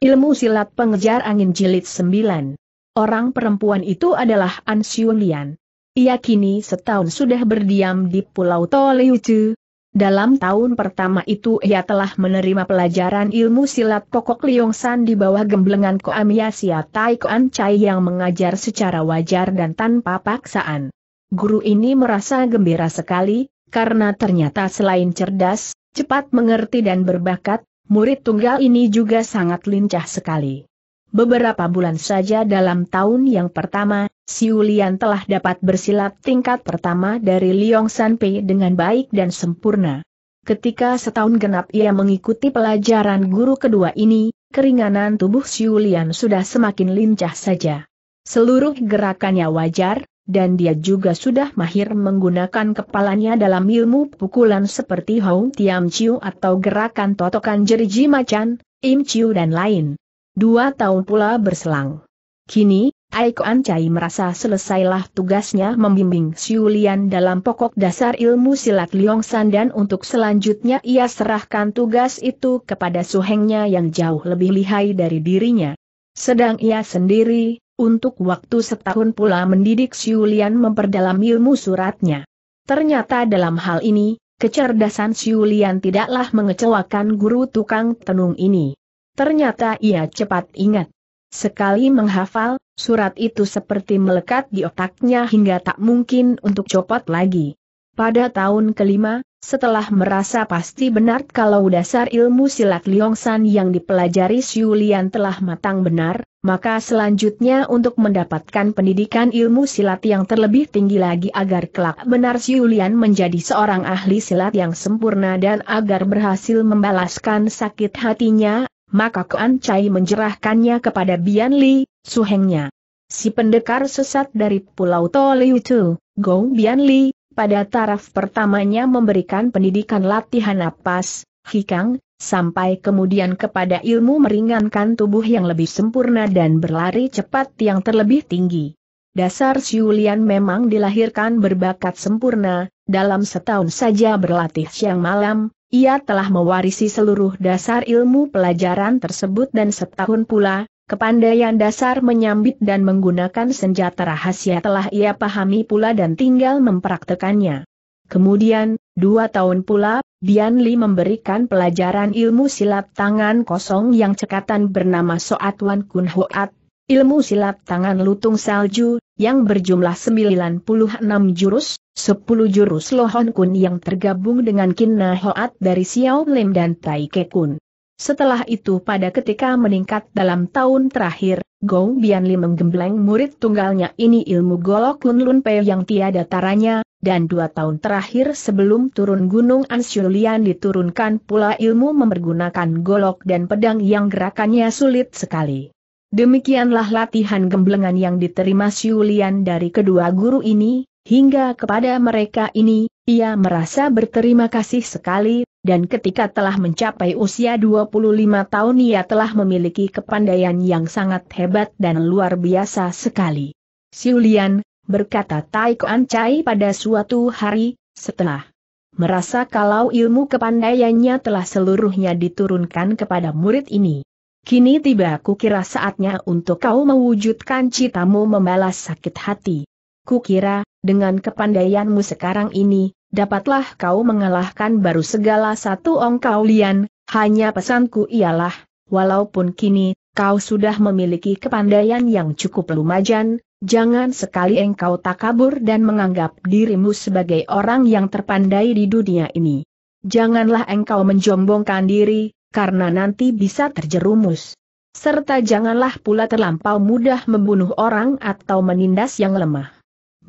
Ilmu silat pengejar angin jilid 9. Orang perempuan itu adalah An Ia kini setahun sudah berdiam di Pulau Toleucu. Dalam tahun pertama itu ia telah menerima pelajaran ilmu silat pokok Liongsan di bawah gemblengan Koamia Sia Tai Koan Chai yang mengajar secara wajar dan tanpa paksaan. Guru ini merasa gembira sekali, karena ternyata selain cerdas, cepat mengerti dan berbakat, murid tunggal ini juga sangat lincah sekali. Beberapa bulan saja dalam tahun yang pertama, Siulian telah dapat bersilat tingkat pertama dari Liong Sanpei dengan baik dan sempurna. Ketika setahun genap ia mengikuti pelajaran guru kedua ini, keringanan tubuh Siulian sudah semakin lincah saja. Seluruh gerakannya wajar, dan dia juga sudah mahir menggunakan kepalanya dalam ilmu pukulan seperti Hong Tiam Chiu atau gerakan totokan jeriji macan, Im Chiu dan lain. Dua tahun pula berselang. Kini, Aiko Ancai merasa selesailah tugasnya membimbing Siu Lian dalam pokok dasar ilmu silat San dan untuk selanjutnya ia serahkan tugas itu kepada suhengnya yang jauh lebih lihai dari dirinya. Sedang ia sendiri, untuk waktu setahun pula mendidik Siulian memperdalam ilmu suratnya. Ternyata dalam hal ini, kecerdasan Siulian tidaklah mengecewakan guru tukang tenung ini. Ternyata ia cepat ingat. Sekali menghafal, surat itu seperti melekat di otaknya hingga tak mungkin untuk copot lagi. Pada tahun kelima, setelah merasa pasti benar kalau dasar ilmu silat Liongsan yang dipelajari Siulian telah matang benar, maka selanjutnya untuk mendapatkan pendidikan ilmu silat yang terlebih tinggi lagi agar kelak benar Siulian menjadi seorang ahli silat yang sempurna dan agar berhasil membalaskan sakit hatinya, maka Kuan Chai menjerahkannya kepada Bian Li, suhengnya. Si pendekar sesat dari Pulau Toliu itu, Gong Bian Li, pada taraf pertamanya memberikan pendidikan latihan napas, hikang, sampai kemudian kepada ilmu meringankan tubuh yang lebih sempurna dan berlari cepat yang terlebih tinggi. Dasar Siulian memang dilahirkan berbakat sempurna, dalam setahun saja berlatih siang malam, ia telah mewarisi seluruh dasar ilmu pelajaran tersebut dan setahun pula, kepandaian dasar menyambit dan menggunakan senjata rahasia telah ia pahami pula dan tinggal mempraktekannya. Kemudian, dua tahun pula, Bian Li memberikan pelajaran ilmu silat tangan kosong yang cekatan bernama Soat Wan Kun Hoat, ilmu silat tangan lutung salju, yang berjumlah 96 jurus, 10 jurus Lohon Kun yang tergabung dengan Kinna Hoat dari Xiao Lim dan Tai Ke Kun. Setelah itu pada ketika meningkat dalam tahun terakhir, Gong Bianli menggembleng murid tunggalnya ini ilmu golok Lun Lun Pei yang tiada taranya, dan dua tahun terakhir sebelum turun Gunung Ansyulian diturunkan pula ilmu mempergunakan golok dan pedang yang gerakannya sulit sekali. Demikianlah latihan gemblengan yang diterima Siulian dari kedua guru ini, hingga kepada mereka ini, ia merasa berterima kasih sekali dan ketika telah mencapai usia 25 tahun ia telah memiliki kepandaian yang sangat hebat dan luar biasa sekali. Siulian, berkata Tai Kuan Chai pada suatu hari, setelah merasa kalau ilmu kepandaiannya telah seluruhnya diturunkan kepada murid ini. Kini tiba kukira saatnya untuk kau mewujudkan citamu membalas sakit hati. Kukira, dengan kepandaianmu sekarang ini, dapatlah kau mengalahkan baru segala satu ong kau lian, hanya pesanku ialah, walaupun kini, kau sudah memiliki kepandaian yang cukup lumajan, jangan sekali engkau takabur dan menganggap dirimu sebagai orang yang terpandai di dunia ini. Janganlah engkau menjombongkan diri, karena nanti bisa terjerumus. Serta janganlah pula terlampau mudah membunuh orang atau menindas yang lemah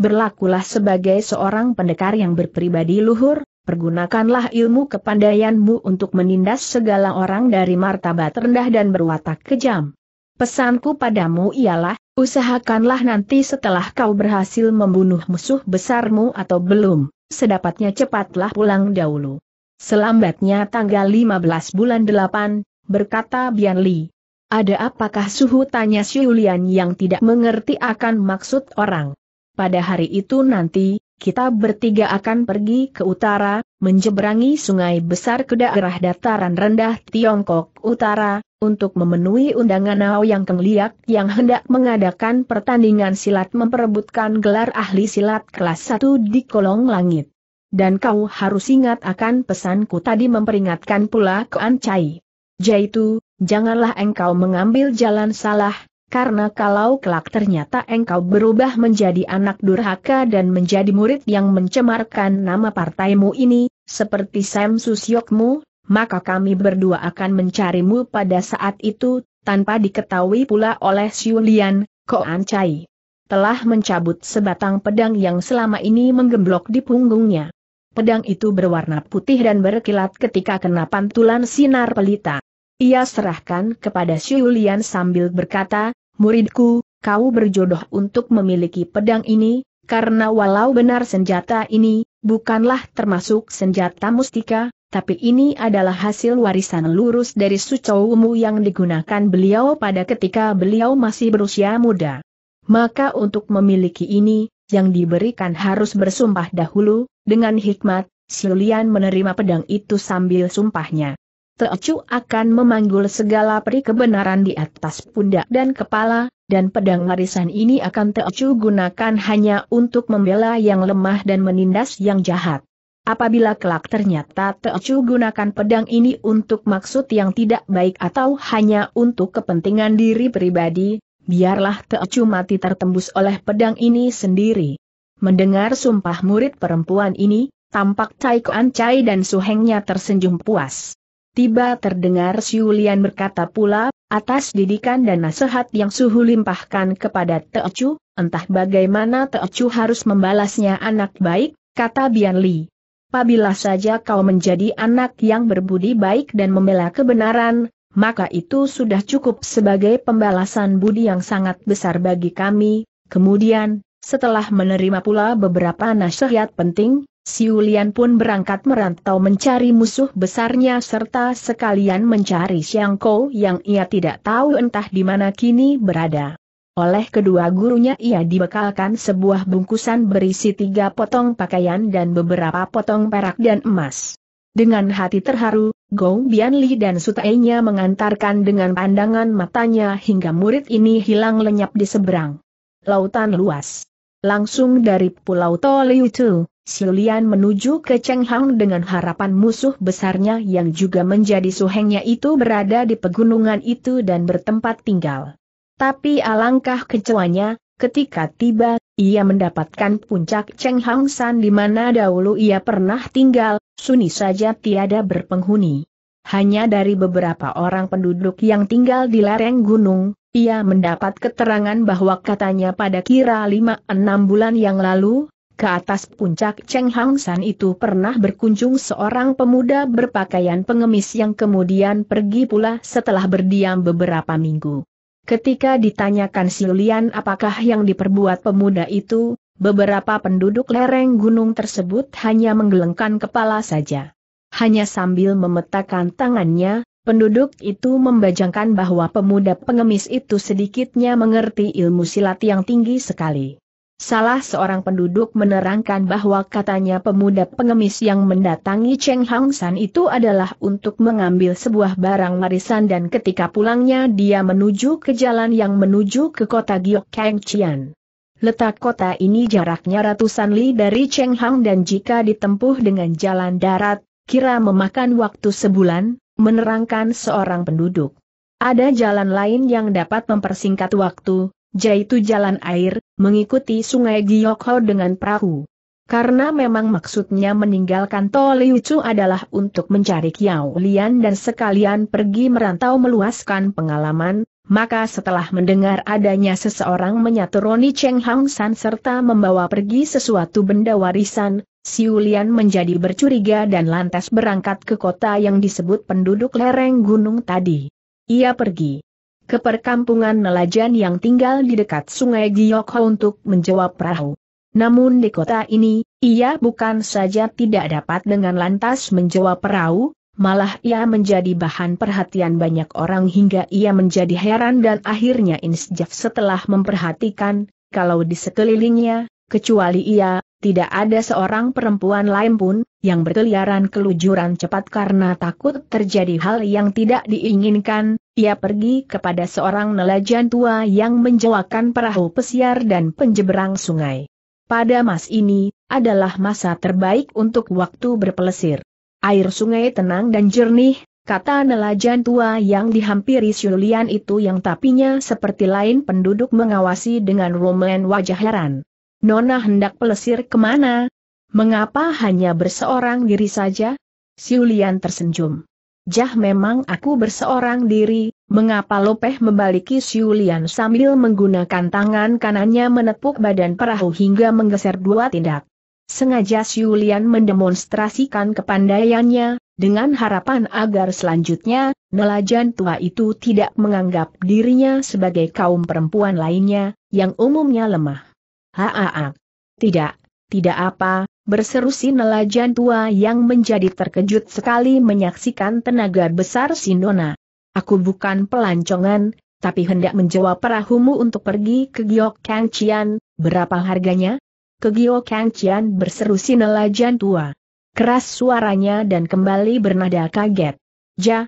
berlakulah sebagai seorang pendekar yang berpribadi luhur, pergunakanlah ilmu kepandaianmu untuk menindas segala orang dari martabat rendah dan berwatak kejam. Pesanku padamu ialah, usahakanlah nanti setelah kau berhasil membunuh musuh besarmu atau belum, sedapatnya cepatlah pulang dahulu. Selambatnya tanggal 15 bulan 8, berkata Bian Li. Ada apakah suhu tanya Xiulian yang tidak mengerti akan maksud orang pada hari itu nanti, kita bertiga akan pergi ke utara, menjeberangi sungai besar ke daerah dataran rendah Tiongkok Utara, untuk memenuhi undangan Nao Yang Keng yang hendak mengadakan pertandingan silat memperebutkan gelar ahli silat kelas 1 di kolong langit. Dan kau harus ingat akan pesanku tadi memperingatkan pula ke Ancai, Jaitu, janganlah engkau mengambil jalan salah, karena kalau kelak ternyata engkau berubah menjadi anak durhaka dan menjadi murid yang mencemarkan nama partaimu ini, seperti Sam Susyokmu, maka kami berdua akan mencarimu pada saat itu, tanpa diketahui pula oleh Siulian, Koan Chai. Telah mencabut sebatang pedang yang selama ini menggemblok di punggungnya. Pedang itu berwarna putih dan berkilat ketika kena pantulan sinar pelita. Ia serahkan kepada Siulian sambil berkata, muridku, kau berjodoh untuk memiliki pedang ini, karena walau benar senjata ini, bukanlah termasuk senjata mustika, tapi ini adalah hasil warisan lurus dari sucowumu yang digunakan beliau pada ketika beliau masih berusia muda. Maka untuk memiliki ini, yang diberikan harus bersumpah dahulu, dengan hikmat, Siulian menerima pedang itu sambil sumpahnya. Teocu akan memanggul segala peri kebenaran di atas pundak dan kepala, dan pedang warisan ini akan Teocu gunakan hanya untuk membela yang lemah dan menindas yang jahat. Apabila kelak ternyata Teocu gunakan pedang ini untuk maksud yang tidak baik atau hanya untuk kepentingan diri pribadi, biarlah Teocu mati tertembus oleh pedang ini sendiri. Mendengar sumpah murid perempuan ini, tampak Cai Kuan Chai dan suhengnya tersenyum puas. Tiba terdengar Siulian berkata pula, atas didikan dan nasihat yang Suhu limpahkan kepada Teocu, entah bagaimana Teocu harus membalasnya anak baik, kata Bian Li. Pabila saja kau menjadi anak yang berbudi baik dan membela kebenaran, maka itu sudah cukup sebagai pembalasan budi yang sangat besar bagi kami. Kemudian, setelah menerima pula beberapa nasihat penting, Siulian pun berangkat merantau mencari musuh besarnya serta sekalian mencari Xiang Kou yang ia tidak tahu entah di mana kini berada. Oleh kedua gurunya ia dibekalkan sebuah bungkusan berisi tiga potong pakaian dan beberapa potong perak dan emas. Dengan hati terharu, Gong Bianli dan sutainya mengantarkan dengan pandangan matanya hingga murid ini hilang lenyap di seberang lautan luas. Langsung dari Pulau Toliutu, Siulian menuju ke Chenghang dengan harapan musuh besarnya yang juga menjadi suhengnya itu berada di pegunungan itu dan bertempat tinggal. Tapi alangkah kecewanya, ketika tiba, ia mendapatkan puncak Chenghang San di mana dahulu ia pernah tinggal, suni saja tiada berpenghuni. Hanya dari beberapa orang penduduk yang tinggal di lereng gunung, ia mendapat keterangan bahwa katanya pada kira lima enam bulan yang lalu, ke atas puncak Cheng Hang San itu pernah berkunjung seorang pemuda berpakaian pengemis yang kemudian pergi pula setelah berdiam beberapa minggu. Ketika ditanyakan Silian apakah yang diperbuat pemuda itu, beberapa penduduk lereng gunung tersebut hanya menggelengkan kepala saja. Hanya sambil memetakan tangannya, Penduduk itu membajangkan bahwa pemuda pengemis itu sedikitnya mengerti ilmu silat yang tinggi sekali. Salah seorang penduduk menerangkan bahwa katanya pemuda pengemis yang mendatangi Cheng Hang San itu adalah untuk mengambil sebuah barang warisan dan ketika pulangnya dia menuju ke jalan yang menuju ke kota Giok Kang Chian. Letak kota ini jaraknya ratusan li dari Cheng Hang dan jika ditempuh dengan jalan darat, kira memakan waktu sebulan, menerangkan seorang penduduk. Ada jalan lain yang dapat mempersingkat waktu, yaitu jalan air, mengikuti sungai Giyokho dengan perahu. Karena memang maksudnya meninggalkan Toliucu adalah untuk mencari Kiao Lian dan sekalian pergi merantau meluaskan pengalaman, maka setelah mendengar adanya seseorang menyatu Roni Cheng Hang San serta membawa pergi sesuatu benda warisan, Siulian menjadi bercuriga dan lantas berangkat ke kota yang disebut penduduk lereng gunung tadi. Ia pergi ke perkampungan nelajan yang tinggal di dekat sungai Giyokho untuk menjawab perahu. Namun di kota ini, ia bukan saja tidak dapat dengan lantas menjawab perahu, malah ia menjadi bahan perhatian banyak orang hingga ia menjadi heran dan akhirnya insjaf setelah memperhatikan, kalau di sekelilingnya, kecuali ia, tidak ada seorang perempuan lain pun, yang berkeliaran kelujuran cepat karena takut terjadi hal yang tidak diinginkan, ia pergi kepada seorang nelajan tua yang menjawakan perahu pesiar dan penjeberang sungai. Pada mas ini, adalah masa terbaik untuk waktu berpelesir. Air sungai tenang dan jernih, kata nelajan tua yang dihampiri Siulian itu yang tapinya seperti lain penduduk mengawasi dengan roman wajah heran. Nona hendak pelesir kemana? Mengapa hanya berseorang diri saja? Siulian tersenyum. Jah memang aku berseorang diri, mengapa Lopeh membaliki Siulian sambil menggunakan tangan kanannya menepuk badan perahu hingga menggeser dua tindak. Sengaja Yulian mendemonstrasikan kepandaiannya, dengan harapan agar selanjutnya, nelajan tua itu tidak menganggap dirinya sebagai kaum perempuan lainnya, yang umumnya lemah. Haa. Tidak, tidak apa, berseru si nelajan tua yang menjadi terkejut sekali menyaksikan tenaga besar Sindona. Aku bukan pelancongan, tapi hendak menjawab perahumu untuk pergi ke Giok Kang Cian, berapa harganya? Kegio Chian berseru Sinelajan tua. Keras suaranya dan kembali bernada kaget. Ja,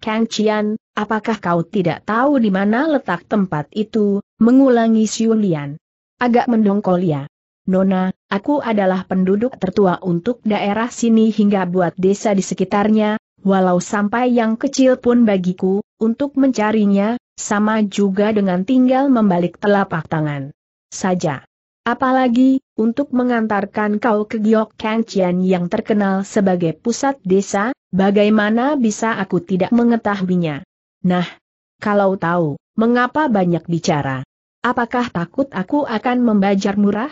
Kang Chian, apakah kau tidak tahu di mana letak tempat itu, mengulangi Siulian. Agak mendongkol ya. Nona, aku adalah penduduk tertua untuk daerah sini hingga buat desa di sekitarnya, walau sampai yang kecil pun bagiku, untuk mencarinya, sama juga dengan tinggal membalik telapak tangan. Saja. Apalagi, untuk mengantarkan kau ke Giok Kangchian yang terkenal sebagai pusat desa, bagaimana bisa aku tidak mengetahuinya? Nah, kalau tahu, mengapa banyak bicara? Apakah takut aku akan membajar murah?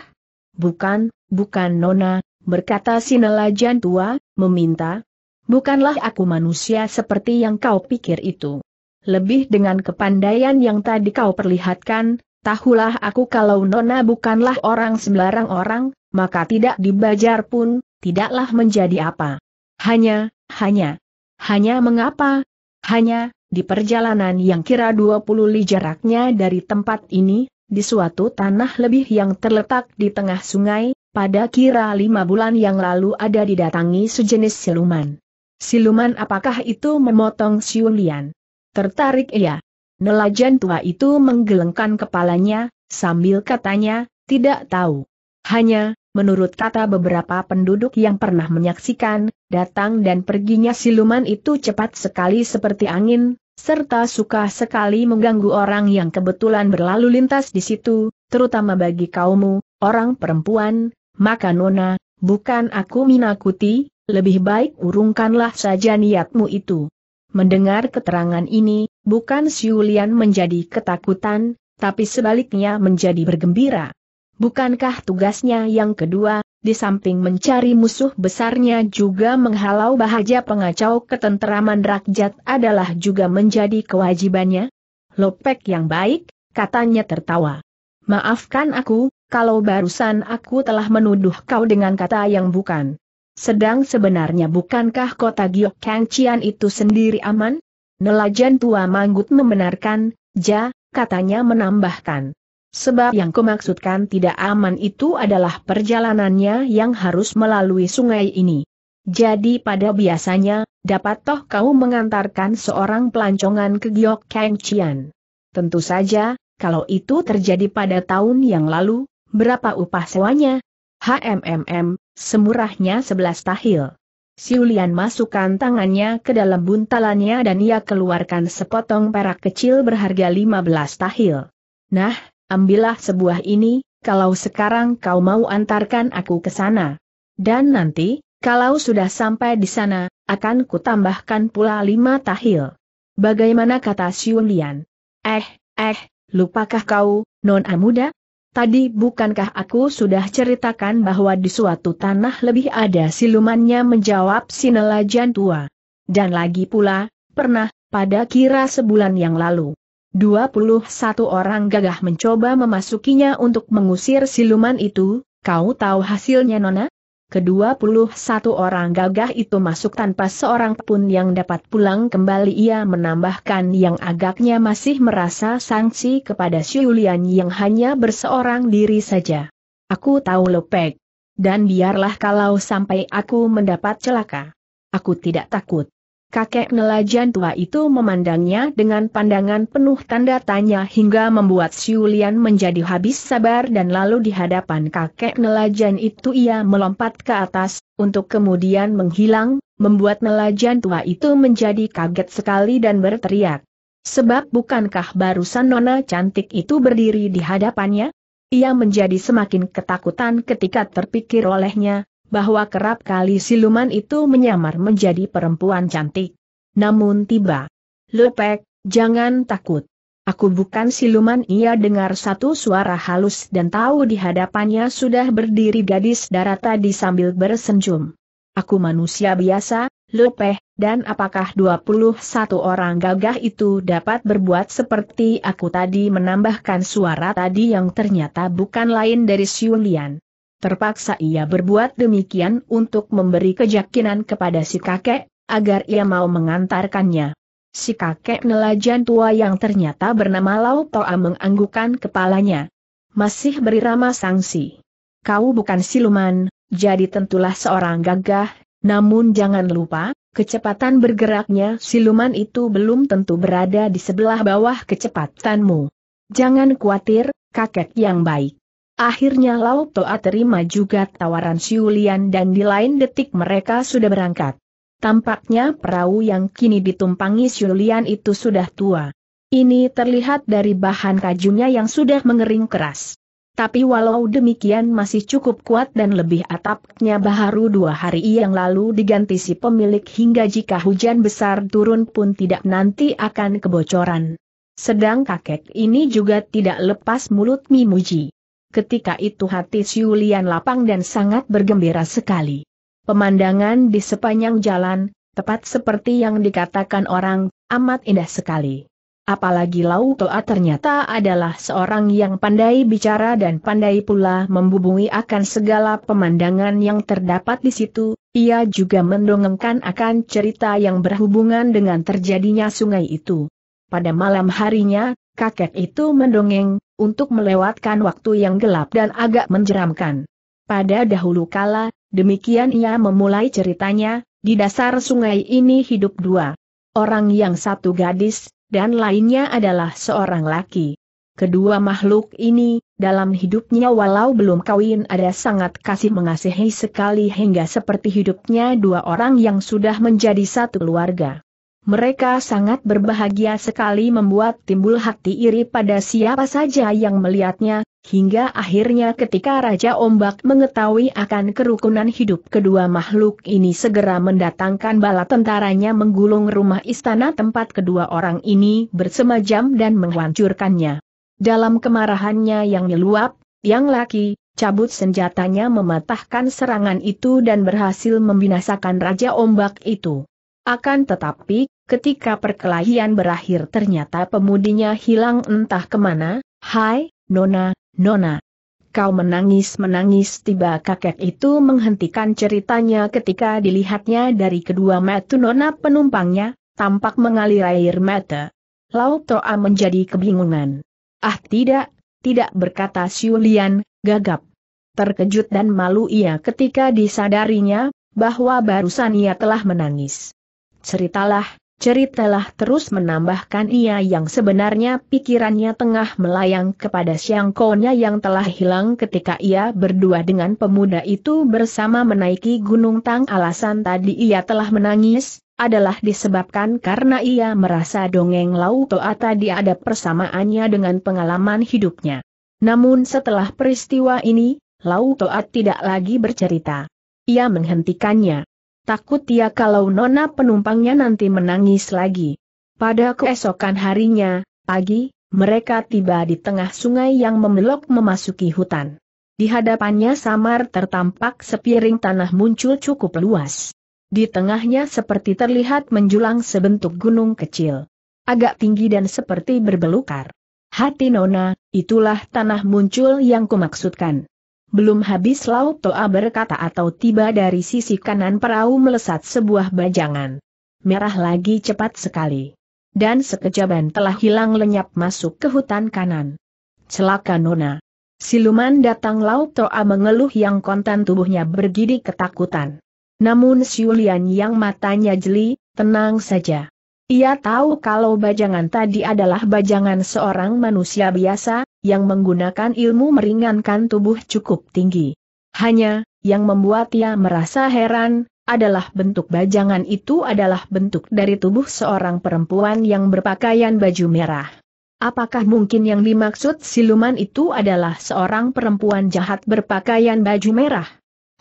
Bukan, bukan Nona, berkata Sinelajan tua, meminta. Bukanlah aku manusia seperti yang kau pikir itu. Lebih dengan kepandaian yang tadi kau perlihatkan, tahulah aku kalau Nona bukanlah orang sembarang orang, maka tidak dibajar pun, tidaklah menjadi apa. Hanya, hanya, hanya mengapa? Hanya, di perjalanan yang kira 20 li jaraknya dari tempat ini, di suatu tanah lebih yang terletak di tengah sungai, pada kira lima bulan yang lalu ada didatangi sejenis siluman. Siluman apakah itu memotong Siulian? Tertarik ia. Nelajan tua itu menggelengkan kepalanya, sambil katanya, tidak tahu. Hanya, menurut kata beberapa penduduk yang pernah menyaksikan, datang dan perginya siluman itu cepat sekali seperti angin, serta suka sekali mengganggu orang yang kebetulan berlalu lintas di situ, terutama bagi kaummu, orang perempuan, maka Nona, bukan aku minakuti, lebih baik urungkanlah saja niatmu itu. Mendengar keterangan ini, bukan Siulian menjadi ketakutan, tapi sebaliknya menjadi bergembira. Bukankah tugasnya yang kedua, di samping mencari musuh besarnya juga menghalau bahagia pengacau ketenteraman rakyat adalah juga menjadi kewajibannya? Lopek yang baik, katanya tertawa. Maafkan aku, kalau barusan aku telah menuduh kau dengan kata yang bukan. Sedang sebenarnya bukankah kota Giok Chian itu sendiri aman? Nelajan tua manggut membenarkan, ja, katanya menambahkan. Sebab yang kumaksudkan tidak aman itu adalah perjalanannya yang harus melalui sungai ini. Jadi pada biasanya, dapat toh kau mengantarkan seorang pelancongan ke Giok Chian. Tentu saja, kalau itu terjadi pada tahun yang lalu, berapa upah sewanya? HMMM, semurahnya sebelas tahil. Siulian masukkan tangannya ke dalam buntalannya dan ia keluarkan sepotong perak kecil berharga lima belas tahil. Nah, ambillah sebuah ini, kalau sekarang kau mau antarkan aku ke sana. Dan nanti, kalau sudah sampai di sana, akan kutambahkan pula lima tahil. Bagaimana kata Siulian? Eh, eh, lupakah kau, non muda? Tadi bukankah aku sudah ceritakan bahwa di suatu tanah lebih ada silumannya menjawab sinelajan tua. Dan lagi pula, pernah, pada kira sebulan yang lalu. 21 orang gagah mencoba memasukinya untuk mengusir siluman itu, kau tahu hasilnya Nona? kedua puluh satu orang gagah itu masuk tanpa seorang pun yang dapat pulang kembali ia menambahkan yang agaknya masih merasa sanksi kepada Siulian yang hanya berseorang diri saja. Aku tahu lepek. Dan biarlah kalau sampai aku mendapat celaka. Aku tidak takut. Kakek nelajan tua itu memandangnya dengan pandangan penuh tanda tanya hingga membuat Siulian menjadi habis sabar dan lalu di hadapan kakek nelajan itu ia melompat ke atas, untuk kemudian menghilang, membuat nelajan tua itu menjadi kaget sekali dan berteriak. Sebab bukankah barusan nona cantik itu berdiri di hadapannya? Ia menjadi semakin ketakutan ketika terpikir olehnya, bahwa kerap kali siluman itu menyamar menjadi perempuan cantik. Namun tiba. Lepek, jangan takut. Aku bukan siluman ia dengar satu suara halus dan tahu di hadapannya sudah berdiri gadis darat tadi sambil bersenjum. Aku manusia biasa, lepeh, dan apakah 21 orang gagah itu dapat berbuat seperti aku tadi menambahkan suara tadi yang ternyata bukan lain dari Siulian. Terpaksa ia berbuat demikian untuk memberi kejakinan kepada si kakek, agar ia mau mengantarkannya. Si kakek nelajan tua yang ternyata bernama Lau Toa menganggukan kepalanya. Masih beri Rama sanksi. Kau bukan siluman, jadi tentulah seorang gagah, namun jangan lupa, kecepatan bergeraknya siluman itu belum tentu berada di sebelah bawah kecepatanmu. Jangan khawatir, kakek yang baik. Akhirnya Lao Toa terima juga tawaran Siulian dan di lain detik mereka sudah berangkat. Tampaknya perahu yang kini ditumpangi Siulian itu sudah tua. Ini terlihat dari bahan kajunya yang sudah mengering keras. Tapi walau demikian masih cukup kuat dan lebih atapnya baru dua hari yang lalu diganti si pemilik hingga jika hujan besar turun pun tidak nanti akan kebocoran. Sedang kakek ini juga tidak lepas mulut Mimuji ketika itu hati Siulian lapang dan sangat bergembira sekali. Pemandangan di sepanjang jalan, tepat seperti yang dikatakan orang, amat indah sekali. Apalagi Lau Toa ternyata adalah seorang yang pandai bicara dan pandai pula membubungi akan segala pemandangan yang terdapat di situ, ia juga mendongengkan akan cerita yang berhubungan dengan terjadinya sungai itu. Pada malam harinya, kakek itu mendongeng, untuk melewatkan waktu yang gelap dan agak menjeramkan. Pada dahulu kala, demikian ia memulai ceritanya, di dasar sungai ini hidup dua. Orang yang satu gadis, dan lainnya adalah seorang laki. Kedua makhluk ini, dalam hidupnya walau belum kawin ada sangat kasih mengasihi sekali hingga seperti hidupnya dua orang yang sudah menjadi satu keluarga. Mereka sangat berbahagia sekali membuat timbul hati iri pada siapa saja yang melihatnya, hingga akhirnya ketika Raja Ombak mengetahui akan kerukunan hidup kedua makhluk ini segera mendatangkan bala tentaranya menggulung rumah istana tempat kedua orang ini bersemajam dan menghancurkannya. Dalam kemarahannya yang meluap, yang laki, cabut senjatanya mematahkan serangan itu dan berhasil membinasakan Raja Ombak itu. Akan tetapi, ketika perkelahian berakhir ternyata pemudinya hilang entah kemana, Hai, Nona, Nona. Kau menangis-menangis tiba kakek itu menghentikan ceritanya ketika dilihatnya dari kedua mata Nona penumpangnya, tampak mengalir air mata. Lau Toa menjadi kebingungan. Ah tidak, tidak berkata Siulian, gagap. Terkejut dan malu ia ketika disadarinya, bahwa barusan ia telah menangis ceritalah, ceritalah terus menambahkan ia yang sebenarnya pikirannya tengah melayang kepada siang konya yang telah hilang ketika ia berdua dengan pemuda itu bersama menaiki gunung tang alasan tadi ia telah menangis, adalah disebabkan karena ia merasa dongeng Lau Toa tadi ada persamaannya dengan pengalaman hidupnya. Namun setelah peristiwa ini, Lau Toa tidak lagi bercerita. Ia menghentikannya. Takut ya kalau nona penumpangnya nanti menangis lagi. Pada keesokan harinya, pagi, mereka tiba di tengah sungai yang membelok memasuki hutan. Di hadapannya samar tertampak sepiring tanah muncul cukup luas. Di tengahnya seperti terlihat menjulang sebentuk gunung kecil. Agak tinggi dan seperti berbelukar. Hati Nona, itulah tanah muncul yang kumaksudkan. Belum habis Laut Toa berkata atau tiba dari sisi kanan perahu melesat sebuah bajangan. Merah lagi cepat sekali. Dan sekejaban telah hilang lenyap masuk ke hutan kanan. Celaka Nona. Siluman datang Laut Toa mengeluh yang kontan tubuhnya bergidik ketakutan. Namun Siulian yang matanya jeli, tenang saja. Ia tahu kalau bajangan tadi adalah bajangan seorang manusia biasa, yang menggunakan ilmu meringankan tubuh cukup tinggi. Hanya, yang membuat ia merasa heran, adalah bentuk bajangan itu adalah bentuk dari tubuh seorang perempuan yang berpakaian baju merah. Apakah mungkin yang dimaksud siluman itu adalah seorang perempuan jahat berpakaian baju merah?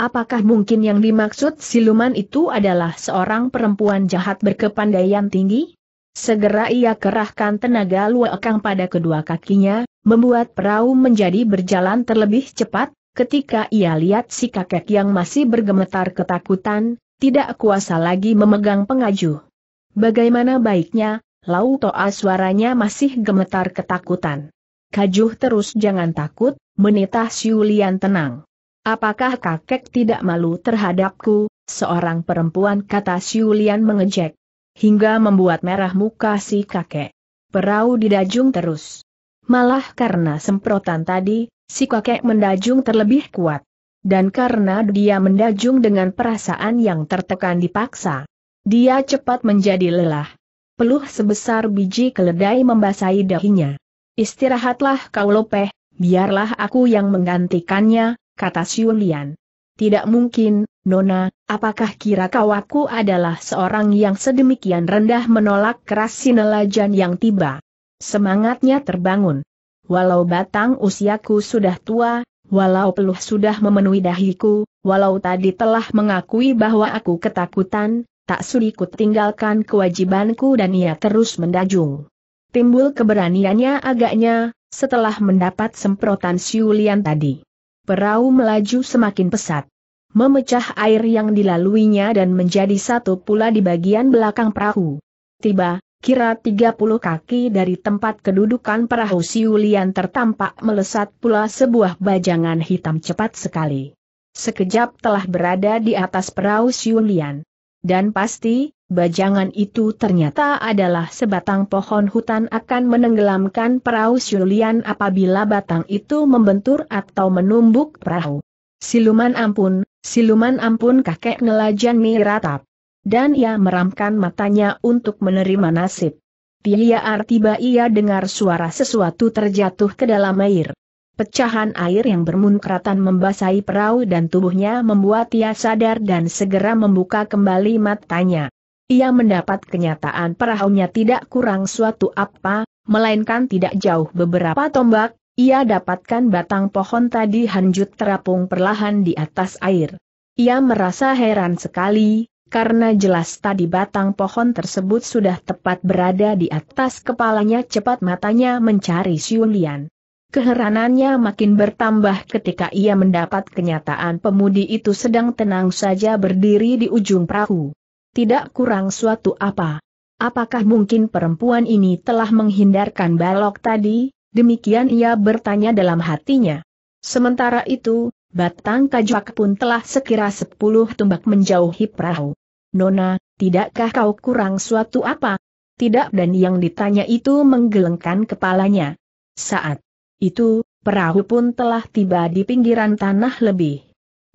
Apakah mungkin yang dimaksud siluman itu adalah seorang perempuan jahat berkepandaian tinggi? Segera ia kerahkan tenaga luekang pada kedua kakinya, membuat perahu menjadi berjalan terlebih cepat, ketika ia lihat si kakek yang masih bergemetar ketakutan, tidak kuasa lagi memegang pengaju. Bagaimana baiknya, Lau Toa suaranya masih gemetar ketakutan. Kajuh terus jangan takut, menitah Siulian tenang. Apakah kakek tidak malu terhadapku, seorang perempuan kata Siulian mengejek. Hingga membuat merah muka si kakek. Perahu didajung terus. Malah karena semprotan tadi, si kakek mendajung terlebih kuat. Dan karena dia mendajung dengan perasaan yang tertekan dipaksa. Dia cepat menjadi lelah. Peluh sebesar biji keledai membasahi dahinya. Istirahatlah kau lopeh, biarlah aku yang menggantikannya, kata Siulian. Tidak mungkin, Nona, apakah kira kau aku adalah seorang yang sedemikian rendah menolak keras sinelajan yang tiba? Semangatnya terbangun. Walau batang usiaku sudah tua, walau peluh sudah memenuhi dahiku, walau tadi telah mengakui bahwa aku ketakutan, tak sulit tinggalkan kewajibanku dan ia terus mendajung. Timbul keberaniannya agaknya, setelah mendapat semprotan siulian tadi. Perahu melaju semakin pesat. Memecah air yang dilaluinya dan menjadi satu pula di bagian belakang perahu. Tiba, kira 30 kaki dari tempat kedudukan perahu Siulian tertampak melesat pula sebuah bajangan hitam cepat sekali. Sekejap telah berada di atas perahu Siulian. Dan pasti, bajangan itu ternyata adalah sebatang pohon hutan akan menenggelamkan perahu Yulian apabila batang itu membentur atau menumbuk perahu. Siluman ampun, siluman ampun kakek nelajan miratap. Dan ia meramkan matanya untuk menerima nasib. Tia artiba ia dengar suara sesuatu terjatuh ke dalam air. Pecahan air yang bermunkratan membasahi perahu dan tubuhnya membuat ia sadar dan segera membuka kembali matanya ia mendapat kenyataan perahunya tidak kurang suatu apa, melainkan tidak jauh beberapa tombak, ia dapatkan batang pohon tadi hanjut terapung perlahan di atas air. Ia merasa heran sekali, karena jelas tadi batang pohon tersebut sudah tepat berada di atas kepalanya cepat matanya mencari siulian. Keheranannya makin bertambah ketika ia mendapat kenyataan pemudi itu sedang tenang saja berdiri di ujung perahu. Tidak kurang suatu apa. Apakah mungkin perempuan ini telah menghindarkan balok tadi? Demikian ia bertanya dalam hatinya. Sementara itu, batang kajak pun telah sekira sepuluh tumbak menjauhi perahu. Nona, tidakkah kau kurang suatu apa? Tidak dan yang ditanya itu menggelengkan kepalanya. Saat itu, perahu pun telah tiba di pinggiran tanah lebih.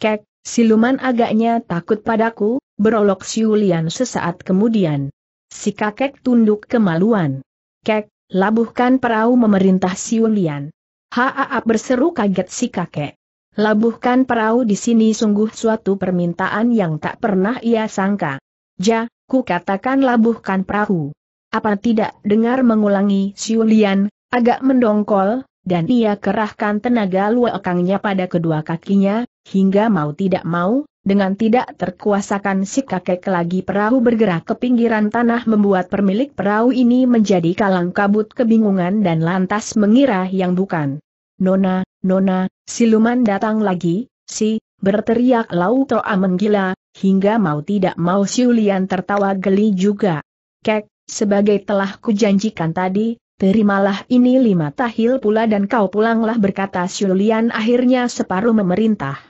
Kek, Siluman agaknya takut padaku, berolok Siulian sesaat kemudian. Si kakek tunduk kemaluan. Kek, labuhkan perahu memerintah Siulian. Haa berseru kaget si kakek. Labuhkan perahu di sini sungguh suatu permintaan yang tak pernah ia sangka. Ja, ku katakan labuhkan perahu. Apa tidak dengar mengulangi Siulian, agak mendongkol, dan ia kerahkan tenaga luakangnya pada kedua kakinya, Hingga mau tidak mau, dengan tidak terkuasakan si kakek lagi perahu bergerak ke pinggiran tanah membuat pemilik perahu ini menjadi kalang kabut kebingungan dan lantas mengira yang bukan. Nona, Nona, siluman datang lagi, si, berteriak Lautoa menggila, hingga mau tidak mau Siulian tertawa geli juga. Kek, sebagai telah kujanjikan tadi, terimalah ini lima tahil pula dan kau pulanglah berkata Siulian akhirnya separuh memerintah.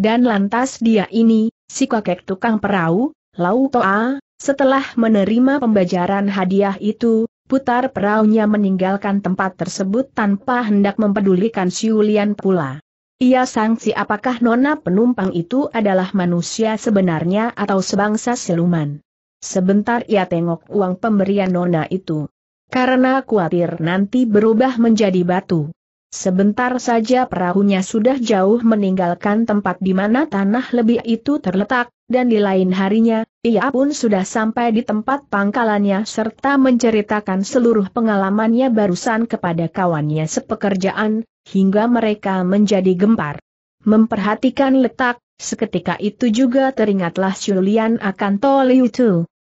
Dan lantas dia ini, si kakek tukang perahu, Lau Toa, setelah menerima pembajaran hadiah itu, putar perahunya meninggalkan tempat tersebut tanpa hendak mempedulikan Siulian pula. Ia sangsi apakah nona penumpang itu adalah manusia sebenarnya atau sebangsa siluman. Sebentar ia tengok uang pemberian nona itu. Karena khawatir nanti berubah menjadi batu. Sebentar saja perahunya sudah jauh meninggalkan tempat di mana tanah lebih itu terletak, dan di lain harinya, ia pun sudah sampai di tempat pangkalannya serta menceritakan seluruh pengalamannya barusan kepada kawannya sepekerjaan, hingga mereka menjadi gempar. Memperhatikan letak, seketika itu juga teringatlah Julian akan Toliu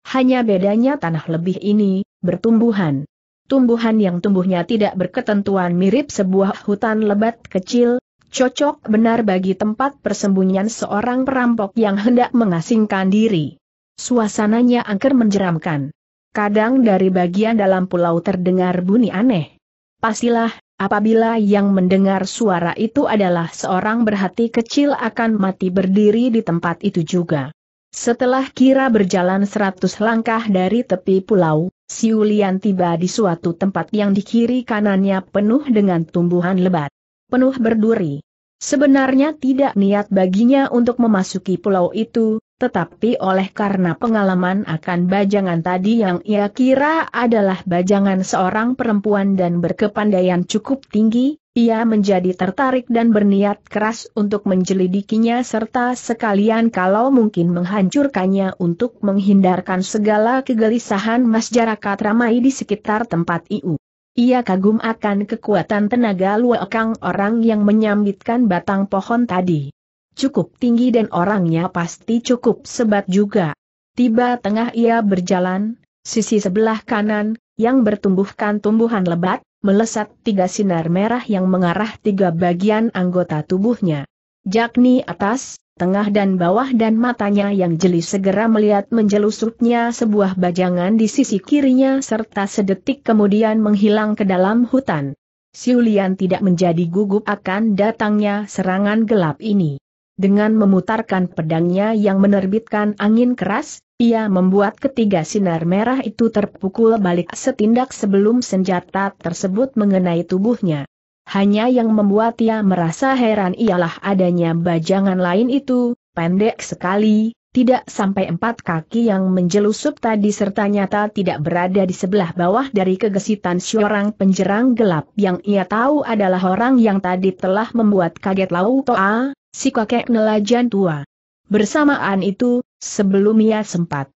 Hanya bedanya tanah lebih ini, bertumbuhan tumbuhan yang tumbuhnya tidak berketentuan mirip sebuah hutan lebat kecil, cocok benar bagi tempat persembunyian seorang perampok yang hendak mengasingkan diri. Suasananya angker menjeramkan. Kadang dari bagian dalam pulau terdengar bunyi aneh. Pastilah, apabila yang mendengar suara itu adalah seorang berhati kecil akan mati berdiri di tempat itu juga. Setelah kira berjalan seratus langkah dari tepi pulau, Siulian tiba di suatu tempat yang di kiri kanannya penuh dengan tumbuhan lebat. Penuh berduri. Sebenarnya tidak niat baginya untuk memasuki pulau itu, tetapi oleh karena pengalaman akan bajangan tadi yang ia kira adalah bajangan seorang perempuan dan berkepandaian cukup tinggi, ia menjadi tertarik dan berniat keras untuk menjelidikinya serta sekalian kalau mungkin menghancurkannya untuk menghindarkan segala kegelisahan masyarakat ramai di sekitar tempat IU. Ia kagum akan kekuatan tenaga luakang orang yang menyambitkan batang pohon tadi cukup tinggi dan orangnya pasti cukup sebat juga. Tiba tengah ia berjalan, sisi sebelah kanan, yang bertumbuhkan tumbuhan lebat, melesat tiga sinar merah yang mengarah tiga bagian anggota tubuhnya. Jakni atas, tengah dan bawah dan matanya yang jeli segera melihat menjelusupnya sebuah bajangan di sisi kirinya serta sedetik kemudian menghilang ke dalam hutan. Siulian tidak menjadi gugup akan datangnya serangan gelap ini. Dengan memutarkan pedangnya yang menerbitkan angin keras, ia membuat ketiga sinar merah itu terpukul balik setindak sebelum senjata tersebut mengenai tubuhnya. Hanya yang membuat ia merasa heran ialah adanya bajangan lain itu, pendek sekali, tidak sampai empat kaki yang menjelusup tadi serta nyata tidak berada di sebelah bawah dari kegesitan seorang penjerang gelap yang ia tahu adalah orang yang tadi telah membuat kaget Lau Toa, si kakek nelajan tua. Bersamaan itu, sebelum ia sempat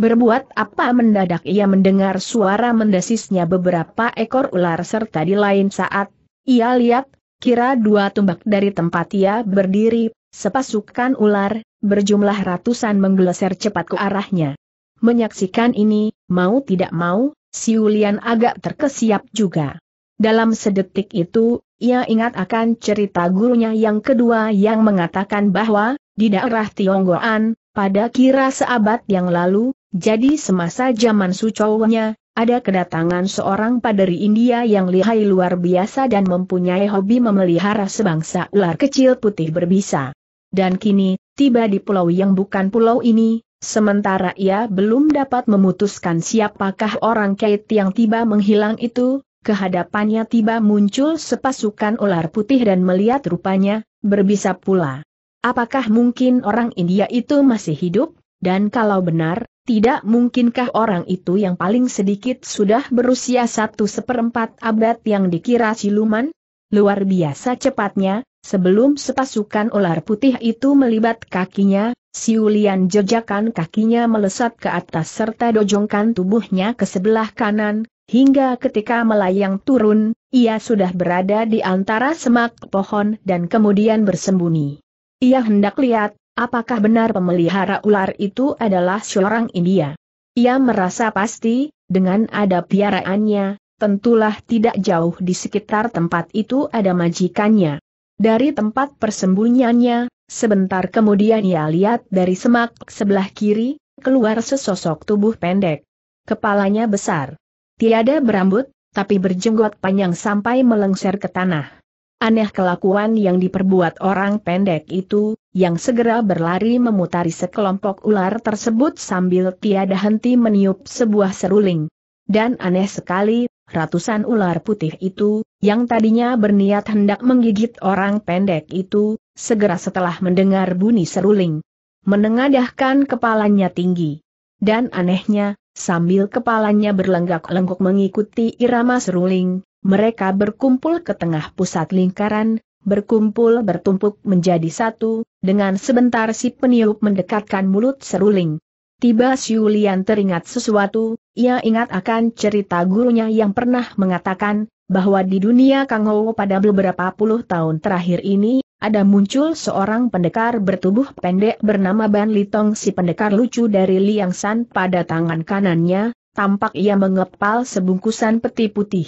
berbuat apa mendadak ia mendengar suara mendesisnya beberapa ekor ular serta di lain saat, ia lihat, kira dua tumbak dari tempat ia berdiri, sepasukan ular, berjumlah ratusan menggeleser cepat ke arahnya. Menyaksikan ini, mau tidak mau, si Siulian agak terkesiap juga. Dalam sedetik itu, ia ingat akan cerita gurunya yang kedua yang mengatakan bahwa, di daerah Tionggoan, pada kira seabad yang lalu, jadi semasa zaman sucownya, ada kedatangan seorang paderi India yang lihai luar biasa dan mempunyai hobi memelihara sebangsa ular kecil putih berbisa. Dan kini, tiba di pulau yang bukan pulau ini, sementara ia belum dapat memutuskan siapakah orang Kate yang tiba menghilang itu, kehadapannya tiba muncul sepasukan ular putih dan melihat rupanya, berbisa pula. Apakah mungkin orang India itu masih hidup? Dan kalau benar, tidak mungkinkah orang itu yang paling sedikit sudah berusia satu seperempat abad yang dikira siluman? Luar biasa cepatnya, sebelum sepasukan ular putih itu melibat kakinya, siulian jejakan kakinya melesat ke atas serta dojongkan tubuhnya ke sebelah kanan, Hingga ketika melayang turun, ia sudah berada di antara semak pohon dan kemudian bersembunyi. Ia hendak lihat, apakah benar pemelihara ular itu adalah seorang India. Ia merasa pasti, dengan ada piaraannya, tentulah tidak jauh di sekitar tempat itu ada majikannya. Dari tempat persembunyiannya, sebentar kemudian ia lihat dari semak sebelah kiri, keluar sesosok tubuh pendek. Kepalanya besar Tiada berambut, tapi berjenggot panjang sampai melengser ke tanah. Aneh kelakuan yang diperbuat orang pendek itu, yang segera berlari memutari sekelompok ular tersebut sambil tiada henti meniup sebuah seruling. Dan aneh sekali, ratusan ular putih itu, yang tadinya berniat hendak menggigit orang pendek itu, segera setelah mendengar bunyi seruling, menengadahkan kepalanya tinggi. Dan anehnya, Sambil kepalanya berlenggak-lenggok mengikuti irama seruling, mereka berkumpul ke tengah pusat lingkaran, berkumpul bertumpuk menjadi satu, dengan sebentar si peniup mendekatkan mulut seruling. Tiba Siulian teringat sesuatu, ia ingat akan cerita gurunya yang pernah mengatakan, bahwa di dunia Kangou pada beberapa puluh tahun terakhir ini, ada muncul seorang pendekar bertubuh pendek bernama Ban Litong si pendekar lucu dari Liang San pada tangan kanannya, tampak ia mengepal sebungkusan peti putih.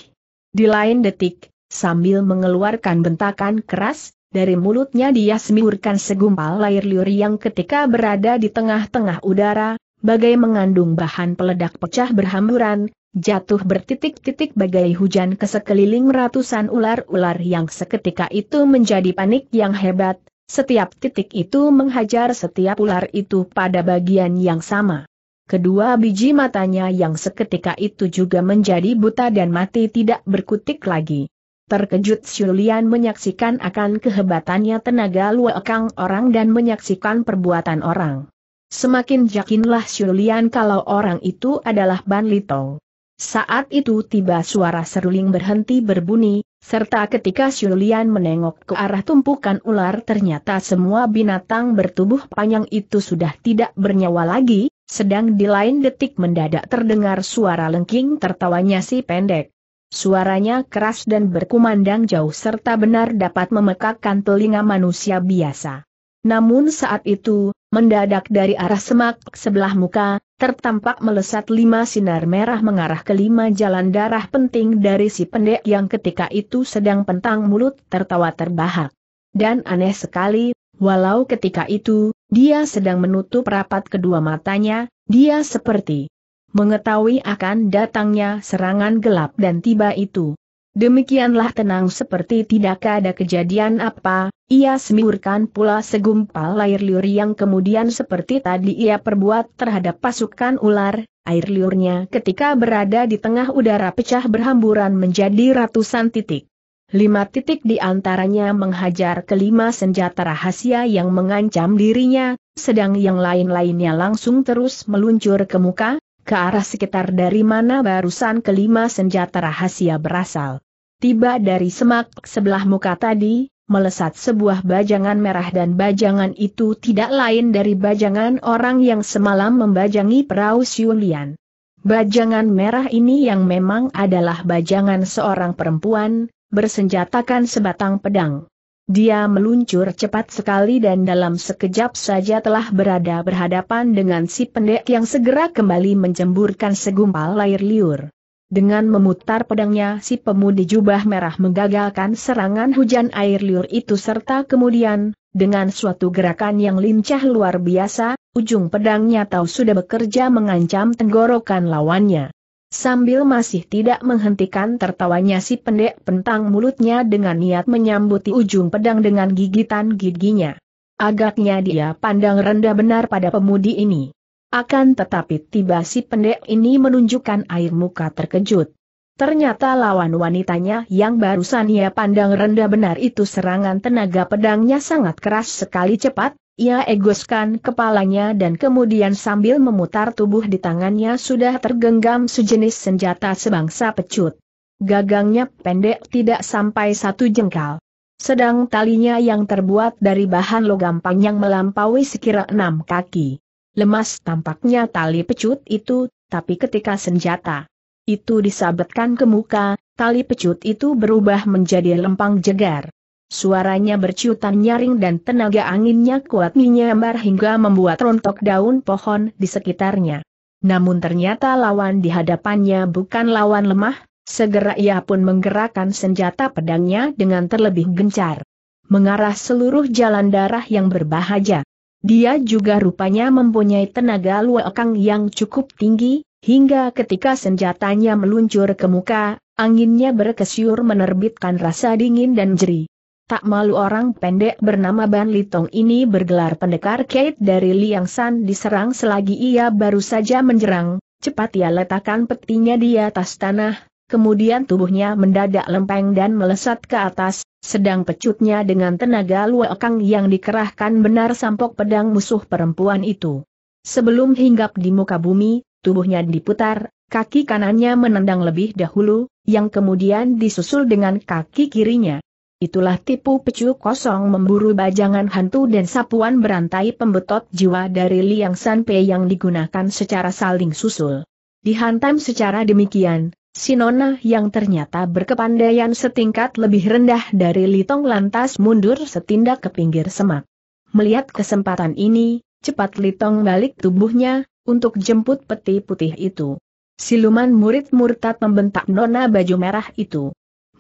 Di lain detik, sambil mengeluarkan bentakan keras, dari mulutnya dia semiurkan segumpal lair liur yang ketika berada di tengah-tengah udara, bagai mengandung bahan peledak pecah berhamburan, jatuh bertitik-titik bagai hujan ke sekeliling ratusan ular-ular yang seketika itu menjadi panik yang hebat, setiap titik itu menghajar setiap ular itu pada bagian yang sama. Kedua biji matanya yang seketika itu juga menjadi buta dan mati tidak berkutik lagi. Terkejut Shulian menyaksikan akan kehebatannya tenaga luekang orang dan menyaksikan perbuatan orang. Semakin yakinlah Shulian kalau orang itu adalah Ban Litong. Saat itu tiba suara seruling berhenti berbunyi, serta ketika Xulian menengok ke arah tumpukan ular ternyata semua binatang bertubuh panjang itu sudah tidak bernyawa lagi, sedang di lain detik mendadak terdengar suara lengking tertawanya si pendek. Suaranya keras dan berkumandang jauh serta benar dapat memekakkan telinga manusia biasa. Namun saat itu, mendadak dari arah semak sebelah muka, tertampak melesat lima sinar merah mengarah ke lima jalan darah penting dari si pendek yang ketika itu sedang pentang mulut tertawa terbahak. Dan aneh sekali, walau ketika itu, dia sedang menutup rapat kedua matanya, dia seperti mengetahui akan datangnya serangan gelap dan tiba itu. Demikianlah tenang seperti tidak ada kejadian apa, ia semburkan pula segumpal air liur yang kemudian seperti tadi ia perbuat terhadap pasukan ular, air liurnya ketika berada di tengah udara pecah berhamburan menjadi ratusan titik. Lima titik di antaranya menghajar kelima senjata rahasia yang mengancam dirinya, sedang yang lain-lainnya langsung terus meluncur ke muka, ke arah sekitar dari mana barusan kelima senjata rahasia berasal. Tiba dari semak sebelah muka tadi, melesat sebuah bajangan merah dan bajangan itu tidak lain dari bajangan orang yang semalam membajangi perahu Siulian. Bajangan merah ini yang memang adalah bajangan seorang perempuan, bersenjatakan sebatang pedang. Dia meluncur cepat sekali dan dalam sekejap saja telah berada berhadapan dengan si pendek yang segera kembali menjemburkan segumpal air liur. Dengan memutar pedangnya si pemudi jubah merah menggagalkan serangan hujan air liur itu serta kemudian, dengan suatu gerakan yang lincah luar biasa, ujung pedangnya tahu sudah bekerja mengancam tenggorokan lawannya. Sambil masih tidak menghentikan tertawanya si pendek pentang mulutnya dengan niat menyambuti ujung pedang dengan gigitan giginya. Agaknya dia pandang rendah benar pada pemudi ini. Akan tetapi tiba si pendek ini menunjukkan air muka terkejut. Ternyata lawan wanitanya yang barusan ia pandang rendah benar itu serangan tenaga pedangnya sangat keras sekali cepat, ia egoskan kepalanya dan kemudian sambil memutar tubuh di tangannya sudah tergenggam sejenis senjata sebangsa pecut. Gagangnya pendek tidak sampai satu jengkal. Sedang talinya yang terbuat dari bahan logam panjang melampaui sekira enam kaki. Lemas tampaknya tali pecut itu, tapi ketika senjata itu disabetkan ke muka, tali pecut itu berubah menjadi lempang jegar. Suaranya berciutan nyaring dan tenaga anginnya kuat menyambar hingga membuat rontok daun pohon di sekitarnya. Namun ternyata lawan di hadapannya bukan lawan lemah, segera ia pun menggerakkan senjata pedangnya dengan terlebih gencar. Mengarah seluruh jalan darah yang berbahaya. Dia juga rupanya mempunyai tenaga luakang yang cukup tinggi, hingga ketika senjatanya meluncur ke muka, anginnya berkesyur menerbitkan rasa dingin dan jerih tak malu orang pendek bernama Ban Litong ini bergelar pendekar Kate dari Liang San diserang selagi ia baru saja menyerang. cepat ia letakkan petinya di atas tanah, kemudian tubuhnya mendadak lempeng dan melesat ke atas, sedang pecutnya dengan tenaga luakang yang dikerahkan benar sampok pedang musuh perempuan itu. Sebelum hinggap di muka bumi, tubuhnya diputar, kaki kanannya menendang lebih dahulu, yang kemudian disusul dengan kaki kirinya. Itulah tipu pecu kosong memburu bajangan hantu dan sapuan berantai pembetot jiwa dari Liang Sanpei yang digunakan secara saling susul. Dihantam secara demikian, Sinona yang ternyata berkepandaian setingkat lebih rendah dari Litong lantas mundur setindak ke pinggir semak. Melihat kesempatan ini, cepat Litong balik tubuhnya, untuk jemput peti putih itu. Siluman murid murtad membentak nona baju merah itu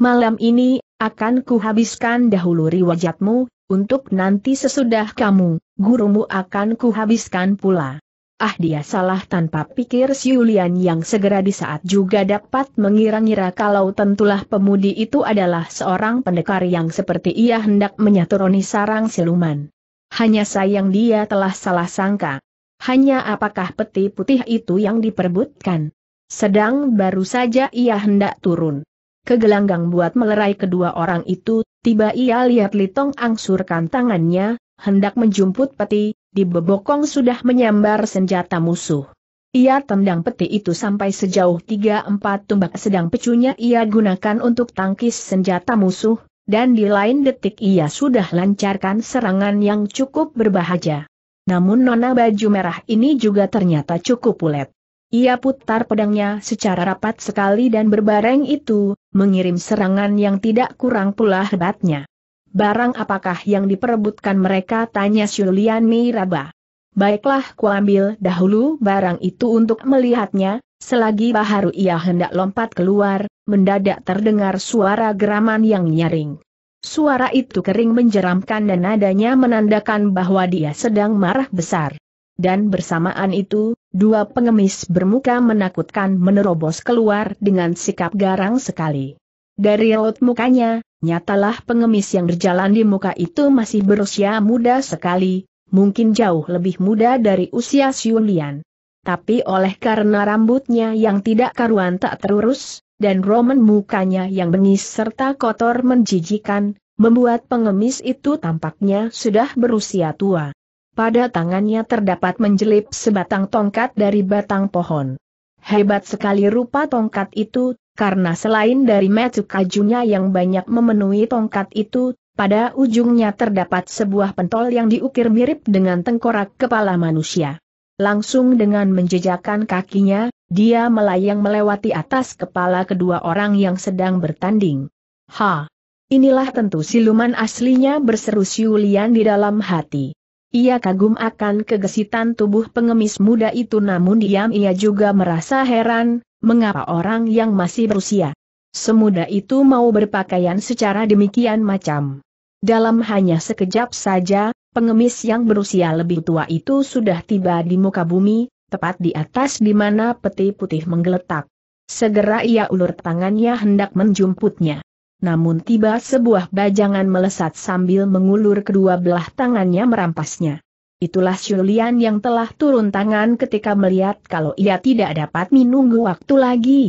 malam ini, akan kuhabiskan dahulu riwayatmu, untuk nanti sesudah kamu, gurumu akan kuhabiskan pula. Ah dia salah tanpa pikir si Yulian yang segera di saat juga dapat mengira-ngira kalau tentulah pemudi itu adalah seorang pendekar yang seperti ia hendak menyaturoni sarang siluman. Hanya sayang dia telah salah sangka. Hanya apakah peti putih itu yang diperbutkan. Sedang baru saja ia hendak turun ke gelanggang buat melerai kedua orang itu, tiba ia lihat Litong angsurkan tangannya, hendak menjumput peti, di bebokong sudah menyambar senjata musuh. Ia tendang peti itu sampai sejauh 3-4 tumbak sedang pecunya ia gunakan untuk tangkis senjata musuh, dan di lain detik ia sudah lancarkan serangan yang cukup berbahaya. Namun nona baju merah ini juga ternyata cukup ulet. Ia putar pedangnya secara rapat sekali dan berbareng itu, mengirim serangan yang tidak kurang pula hebatnya. Barang apakah yang diperebutkan mereka tanya Julian Miraba. Baiklah kuambil dahulu barang itu untuk melihatnya, selagi baharu ia hendak lompat keluar, mendadak terdengar suara geraman yang nyaring. Suara itu kering menjeramkan dan nadanya menandakan bahwa dia sedang marah besar dan bersamaan itu, dua pengemis bermuka menakutkan menerobos keluar dengan sikap garang sekali. Dari raut mukanya, nyatalah pengemis yang berjalan di muka itu masih berusia muda sekali, mungkin jauh lebih muda dari usia Siulian. Tapi oleh karena rambutnya yang tidak karuan tak terurus, dan roman mukanya yang bengis serta kotor menjijikan, membuat pengemis itu tampaknya sudah berusia tua. Pada tangannya terdapat menjelip sebatang tongkat dari batang pohon. Hebat sekali rupa tongkat itu, karena selain dari metu kajunya yang banyak memenuhi tongkat itu, pada ujungnya terdapat sebuah pentol yang diukir mirip dengan tengkorak kepala manusia. Langsung dengan menjejakkan kakinya, dia melayang melewati atas kepala kedua orang yang sedang bertanding. Ha! Inilah tentu siluman aslinya berseru Siulian di dalam hati. Ia kagum akan kegesitan tubuh pengemis muda itu namun diam ia juga merasa heran, mengapa orang yang masih berusia semuda itu mau berpakaian secara demikian macam. Dalam hanya sekejap saja, pengemis yang berusia lebih tua itu sudah tiba di muka bumi, tepat di atas di mana peti putih menggeletak. Segera ia ulur tangannya hendak menjumputnya namun tiba sebuah bajangan melesat sambil mengulur kedua belah tangannya merampasnya. Itulah Julian yang telah turun tangan ketika melihat kalau ia tidak dapat menunggu waktu lagi.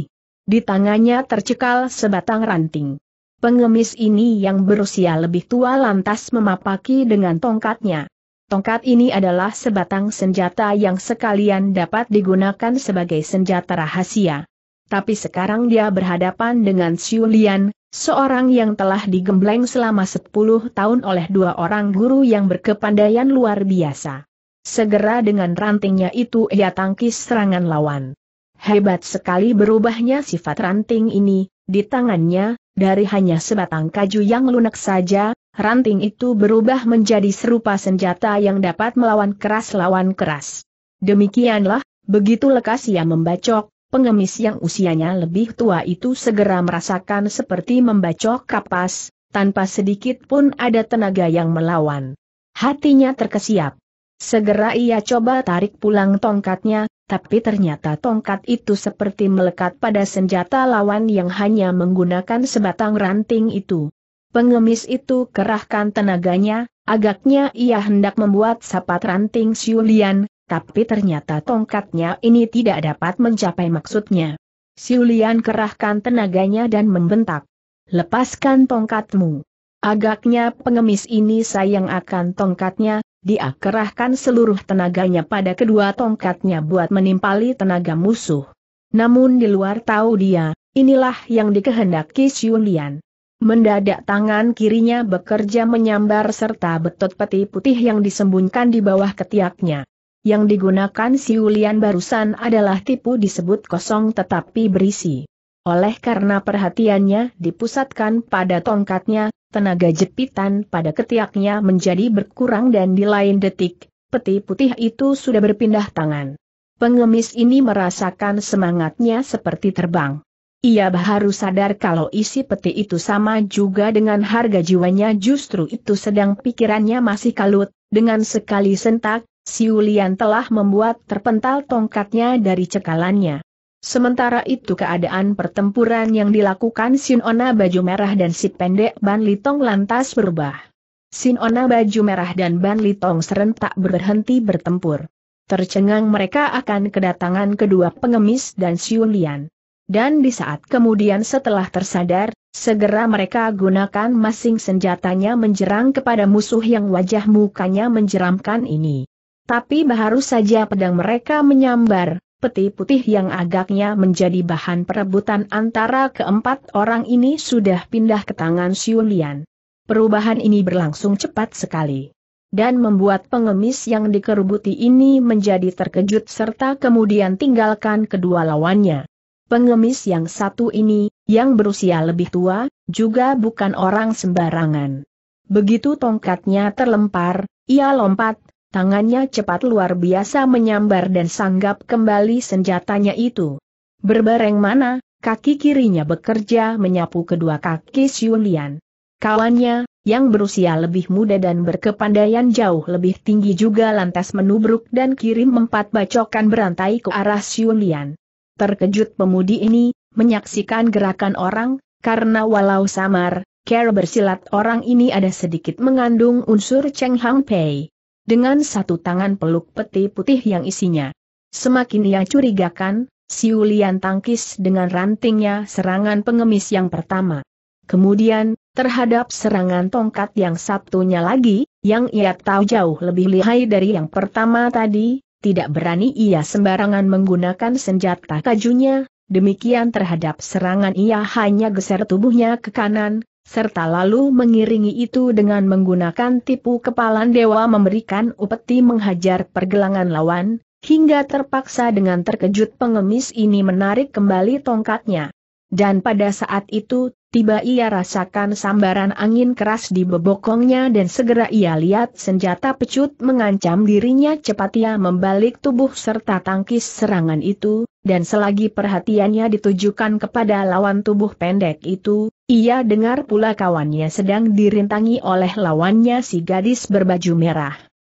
Di tangannya tercekal sebatang ranting. Pengemis ini yang berusia lebih tua lantas memapaki dengan tongkatnya. Tongkat ini adalah sebatang senjata yang sekalian dapat digunakan sebagai senjata rahasia. Tapi sekarang dia berhadapan dengan Siulian, Seorang yang telah digembleng selama 10 tahun oleh dua orang guru yang berkepandaian luar biasa. Segera dengan rantingnya itu ia tangkis serangan lawan. Hebat sekali berubahnya sifat ranting ini, di tangannya, dari hanya sebatang kaju yang lunak saja, ranting itu berubah menjadi serupa senjata yang dapat melawan keras lawan keras. Demikianlah, begitu lekas ia membacok, pengemis yang usianya lebih tua itu segera merasakan seperti membacok kapas, tanpa sedikit pun ada tenaga yang melawan. Hatinya terkesiap. Segera ia coba tarik pulang tongkatnya, tapi ternyata tongkat itu seperti melekat pada senjata lawan yang hanya menggunakan sebatang ranting itu. Pengemis itu kerahkan tenaganya, agaknya ia hendak membuat sapat ranting siulian, tapi ternyata tongkatnya ini tidak dapat mencapai maksudnya. Siulian kerahkan tenaganya dan membentak. Lepaskan tongkatmu. Agaknya pengemis ini sayang akan tongkatnya, dia kerahkan seluruh tenaganya pada kedua tongkatnya buat menimpali tenaga musuh. Namun di luar tahu dia, inilah yang dikehendaki Siulian. Mendadak tangan kirinya bekerja menyambar serta betot peti putih yang disembunyikan di bawah ketiaknya yang digunakan si Ulian barusan adalah tipu disebut kosong tetapi berisi. Oleh karena perhatiannya dipusatkan pada tongkatnya, tenaga jepitan pada ketiaknya menjadi berkurang dan di lain detik, peti putih itu sudah berpindah tangan. Pengemis ini merasakan semangatnya seperti terbang. Ia baru sadar kalau isi peti itu sama juga dengan harga jiwanya justru itu sedang pikirannya masih kalut, dengan sekali sentak, Siulian telah membuat terpental tongkatnya dari cekalannya. Sementara itu keadaan pertempuran yang dilakukan Sinona Baju Merah dan si pendek Ban Litong lantas berubah. Sinona Baju Merah dan Ban Litong serentak berhenti bertempur. Tercengang mereka akan kedatangan kedua pengemis dan Siulian. Dan di saat kemudian setelah tersadar, segera mereka gunakan masing senjatanya menjerang kepada musuh yang wajah mukanya menjeramkan ini. Tapi baru saja pedang mereka menyambar, peti putih yang agaknya menjadi bahan perebutan antara keempat orang ini sudah pindah ke tangan Siulian. Perubahan ini berlangsung cepat sekali. Dan membuat pengemis yang dikerubuti ini menjadi terkejut serta kemudian tinggalkan kedua lawannya. Pengemis yang satu ini, yang berusia lebih tua, juga bukan orang sembarangan. Begitu tongkatnya terlempar, ia lompat, Tangannya cepat luar biasa menyambar dan sanggap kembali senjatanya itu. Berbareng mana, kaki kirinya bekerja menyapu kedua kaki Siulian. Kawannya, yang berusia lebih muda dan berkepandaian jauh lebih tinggi juga lantas menubruk dan kirim empat bacokan berantai ke arah Siulian. Terkejut pemudi ini, menyaksikan gerakan orang, karena walau samar, Cara bersilat orang ini ada sedikit mengandung unsur Cheng Hang Pei dengan satu tangan peluk peti putih yang isinya. Semakin ia curigakan, Siulian tangkis dengan rantingnya serangan pengemis yang pertama. Kemudian, terhadap serangan tongkat yang satunya lagi, yang ia tahu jauh lebih lihai dari yang pertama tadi, tidak berani ia sembarangan menggunakan senjata kajunya, demikian terhadap serangan ia hanya geser tubuhnya ke kanan, serta lalu mengiringi itu dengan menggunakan tipu kepalan dewa memberikan upeti menghajar pergelangan lawan, hingga terpaksa dengan terkejut pengemis ini menarik kembali tongkatnya. Dan pada saat itu, Tiba ia rasakan sambaran angin keras di bebokongnya dan segera ia lihat senjata pecut mengancam dirinya cepat ia membalik tubuh serta tangkis serangan itu, dan selagi perhatiannya ditujukan kepada lawan tubuh pendek itu, ia dengar pula kawannya sedang dirintangi oleh lawannya si gadis berbaju merah.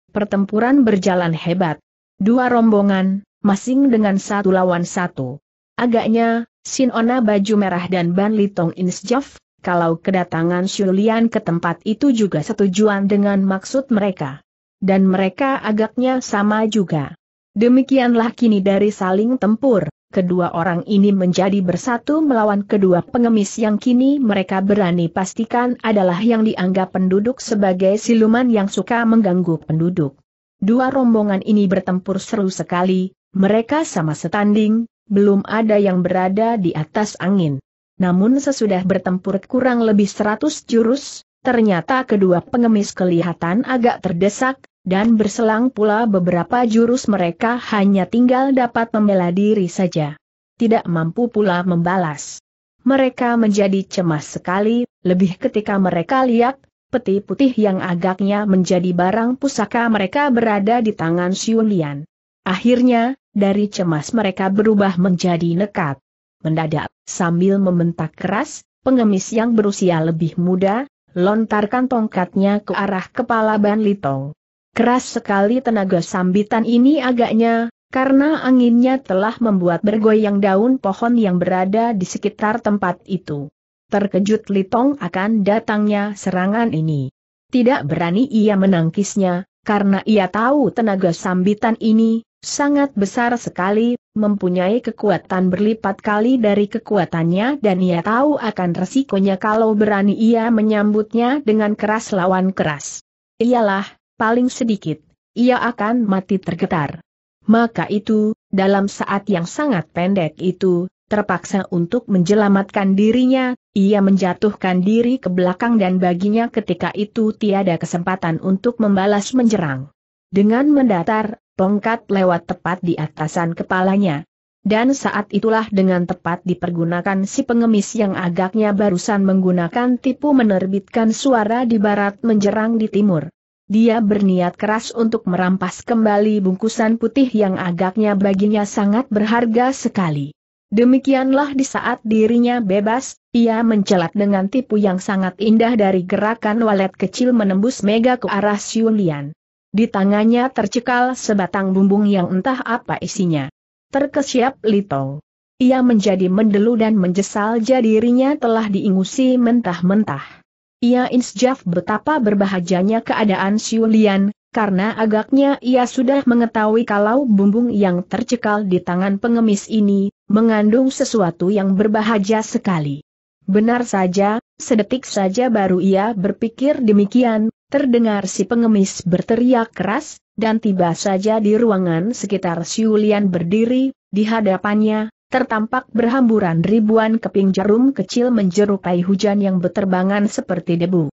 Pertempuran berjalan hebat. Dua rombongan, masing dengan satu lawan satu. Agaknya, Sinona baju merah dan Ban Litong Insjov, kalau kedatangan Shulian ke tempat itu juga setujuan dengan maksud mereka. Dan mereka agaknya sama juga. Demikianlah kini dari saling tempur, kedua orang ini menjadi bersatu melawan kedua pengemis yang kini mereka berani pastikan adalah yang dianggap penduduk sebagai siluman yang suka mengganggu penduduk. Dua rombongan ini bertempur seru sekali, mereka sama setanding, belum ada yang berada di atas angin. Namun sesudah bertempur kurang lebih seratus jurus, ternyata kedua pengemis kelihatan agak terdesak, dan berselang pula beberapa jurus mereka hanya tinggal dapat membela diri saja. Tidak mampu pula membalas. Mereka menjadi cemas sekali, lebih ketika mereka lihat, peti putih yang agaknya menjadi barang pusaka mereka berada di tangan Siulian. Akhirnya, dari cemas mereka berubah menjadi nekat. Mendadak, sambil membentak keras, pengemis yang berusia lebih muda, lontarkan tongkatnya ke arah kepala Ban Litong. Keras sekali tenaga sambitan ini agaknya, karena anginnya telah membuat bergoyang daun pohon yang berada di sekitar tempat itu. Terkejut Litong akan datangnya serangan ini. Tidak berani ia menangkisnya, karena ia tahu tenaga sambitan ini, sangat besar sekali, mempunyai kekuatan berlipat kali dari kekuatannya dan ia tahu akan resikonya kalau berani ia menyambutnya dengan keras lawan keras. Ialah, paling sedikit, ia akan mati tergetar. Maka itu, dalam saat yang sangat pendek itu, terpaksa untuk menjelamatkan dirinya, ia menjatuhkan diri ke belakang dan baginya ketika itu tiada kesempatan untuk membalas menyerang. Dengan mendatar, tongkat lewat tepat di atasan kepalanya. Dan saat itulah dengan tepat dipergunakan si pengemis yang agaknya barusan menggunakan tipu menerbitkan suara di barat menjerang di timur. Dia berniat keras untuk merampas kembali bungkusan putih yang agaknya baginya sangat berharga sekali. Demikianlah di saat dirinya bebas, ia mencelat dengan tipu yang sangat indah dari gerakan walet kecil menembus mega ke arah Siulian. Di tangannya tercekal sebatang bumbung yang entah apa isinya. Terkesiap Little, Ia menjadi mendelu dan menjesal jadirinya telah diingusi mentah-mentah. Ia insjaf betapa berbahajanya keadaan Siulian, karena agaknya ia sudah mengetahui kalau bumbung yang tercekal di tangan pengemis ini, mengandung sesuatu yang berbahaya sekali. Benar saja, sedetik saja baru ia berpikir demikian, Terdengar si pengemis berteriak keras, dan tiba saja di ruangan sekitar Siulian berdiri, di hadapannya, tertampak berhamburan ribuan keping jarum kecil menjerupai hujan yang beterbangan seperti debu.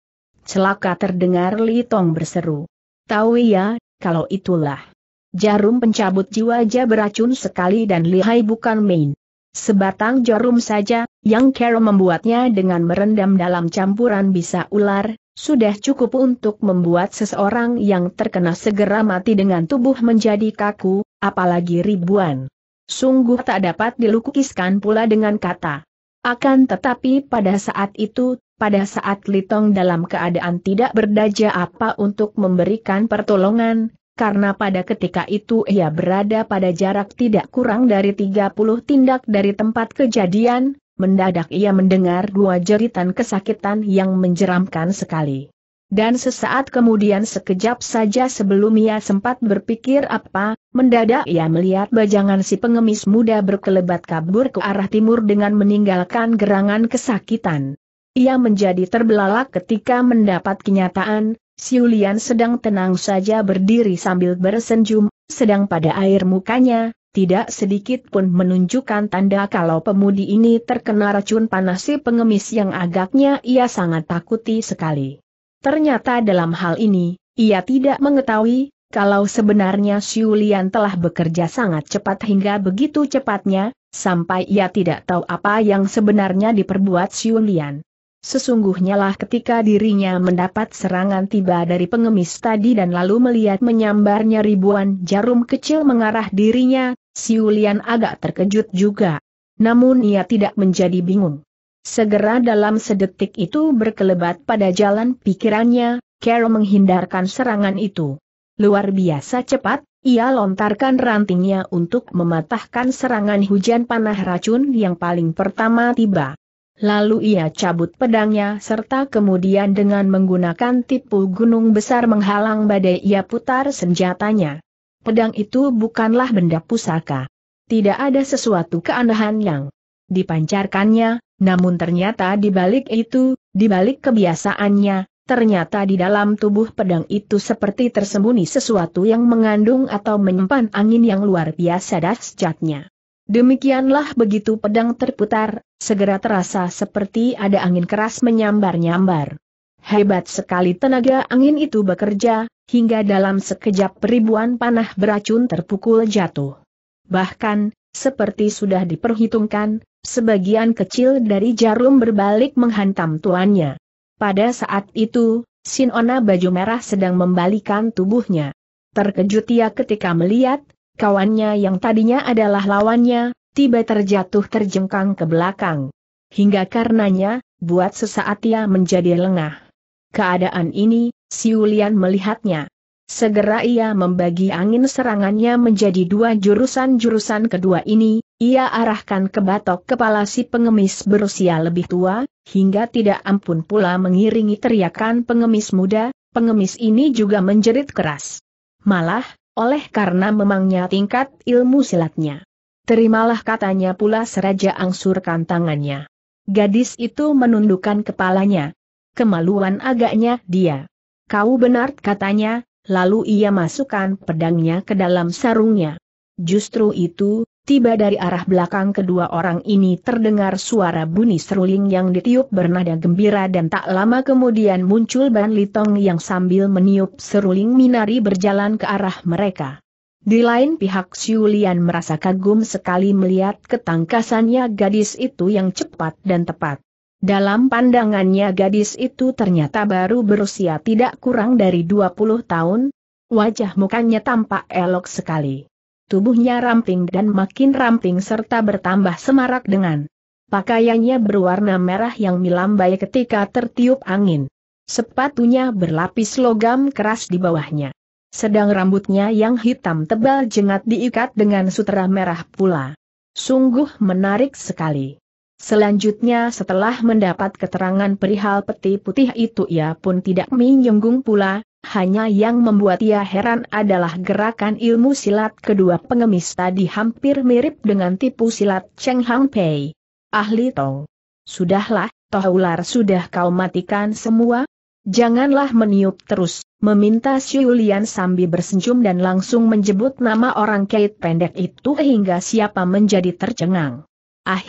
Celaka terdengar Li Tong berseru. Tahu ya, kalau itulah. Jarum pencabut jiwa aja beracun sekali dan lihai bukan main. Sebatang jarum saja, yang Carol membuatnya dengan merendam dalam campuran bisa ular, sudah cukup untuk membuat seseorang yang terkena segera mati dengan tubuh menjadi kaku, apalagi ribuan. Sungguh tak dapat dilukiskan pula dengan kata. Akan tetapi pada saat itu, pada saat Litong dalam keadaan tidak berdaya apa untuk memberikan pertolongan, karena pada ketika itu ia berada pada jarak tidak kurang dari 30 tindak dari tempat kejadian, mendadak ia mendengar dua jeritan kesakitan yang menjeramkan sekali. Dan sesaat kemudian sekejap saja sebelum ia sempat berpikir apa, mendadak ia melihat bajangan si pengemis muda berkelebat kabur ke arah timur dengan meninggalkan gerangan kesakitan. Ia menjadi terbelalak ketika mendapat kenyataan, si Siulian sedang tenang saja berdiri sambil bersenjum, sedang pada air mukanya, tidak sedikit pun menunjukkan tanda kalau pemudi ini terkena racun panas si pengemis yang agaknya ia sangat takuti sekali. Ternyata dalam hal ini, ia tidak mengetahui, kalau sebenarnya Siulian telah bekerja sangat cepat hingga begitu cepatnya, sampai ia tidak tahu apa yang sebenarnya diperbuat Siulian. Sesungguhnya lah ketika dirinya mendapat serangan tiba dari pengemis tadi dan lalu melihat menyambarnya ribuan jarum kecil mengarah dirinya, Si Siulian agak terkejut juga. Namun ia tidak menjadi bingung. Segera dalam sedetik itu berkelebat pada jalan pikirannya, Carol menghindarkan serangan itu. Luar biasa cepat, ia lontarkan rantingnya untuk mematahkan serangan hujan panah racun yang paling pertama tiba. Lalu ia cabut pedangnya serta kemudian dengan menggunakan tipu gunung besar menghalang badai ia putar senjatanya pedang itu bukanlah benda pusaka. Tidak ada sesuatu keanehan yang dipancarkannya, namun ternyata di balik itu, di balik kebiasaannya, Ternyata di dalam tubuh pedang itu seperti tersembunyi sesuatu yang mengandung atau menyimpan angin yang luar biasa dahsyatnya. Demikianlah begitu pedang terputar, segera terasa seperti ada angin keras menyambar-nyambar. Hebat sekali tenaga angin itu bekerja, hingga dalam sekejap ribuan panah beracun terpukul jatuh. Bahkan, seperti sudah diperhitungkan, sebagian kecil dari jarum berbalik menghantam tuannya. Pada saat itu, Sinona baju merah sedang membalikan tubuhnya. Terkejut ia ketika melihat, kawannya yang tadinya adalah lawannya, tiba terjatuh terjengkang ke belakang. Hingga karenanya, buat sesaat ia menjadi lengah. Keadaan ini, Siulian melihatnya. Segera ia membagi angin serangannya menjadi dua jurusan-jurusan kedua ini, ia arahkan ke batok kepala si pengemis berusia lebih tua, hingga tidak ampun pula mengiringi teriakan pengemis muda, pengemis ini juga menjerit keras. Malah, oleh karena memangnya tingkat ilmu silatnya. Terimalah katanya pula seraja angsurkan tangannya. Gadis itu menundukkan kepalanya, kemaluan agaknya dia. Kau benar katanya, lalu ia masukkan pedangnya ke dalam sarungnya. Justru itu, tiba dari arah belakang kedua orang ini terdengar suara bunyi seruling yang ditiup bernada gembira dan tak lama kemudian muncul Ban Litong yang sambil meniup seruling minari berjalan ke arah mereka. Di lain pihak Siulian merasa kagum sekali melihat ketangkasannya gadis itu yang cepat dan tepat. Dalam pandangannya gadis itu ternyata baru berusia tidak kurang dari 20 tahun, wajah mukanya tampak elok sekali. Tubuhnya ramping dan makin ramping serta bertambah semarak dengan pakaiannya berwarna merah yang melambai ketika tertiup angin. Sepatunya berlapis logam keras di bawahnya. Sedang rambutnya yang hitam tebal jengat diikat dengan sutera merah pula. Sungguh menarik sekali. Selanjutnya setelah mendapat keterangan perihal peti putih itu ia pun tidak menyenggung pula, hanya yang membuat ia heran adalah gerakan ilmu silat kedua pengemis tadi hampir mirip dengan tipu silat Cheng Hang Pei. Ahli Tong. Sudahlah, toh ular sudah kau matikan semua? Janganlah meniup terus, meminta Siulian sambil bersenyum dan langsung menjebut nama orang kait pendek itu hingga siapa menjadi tercengang. Ah,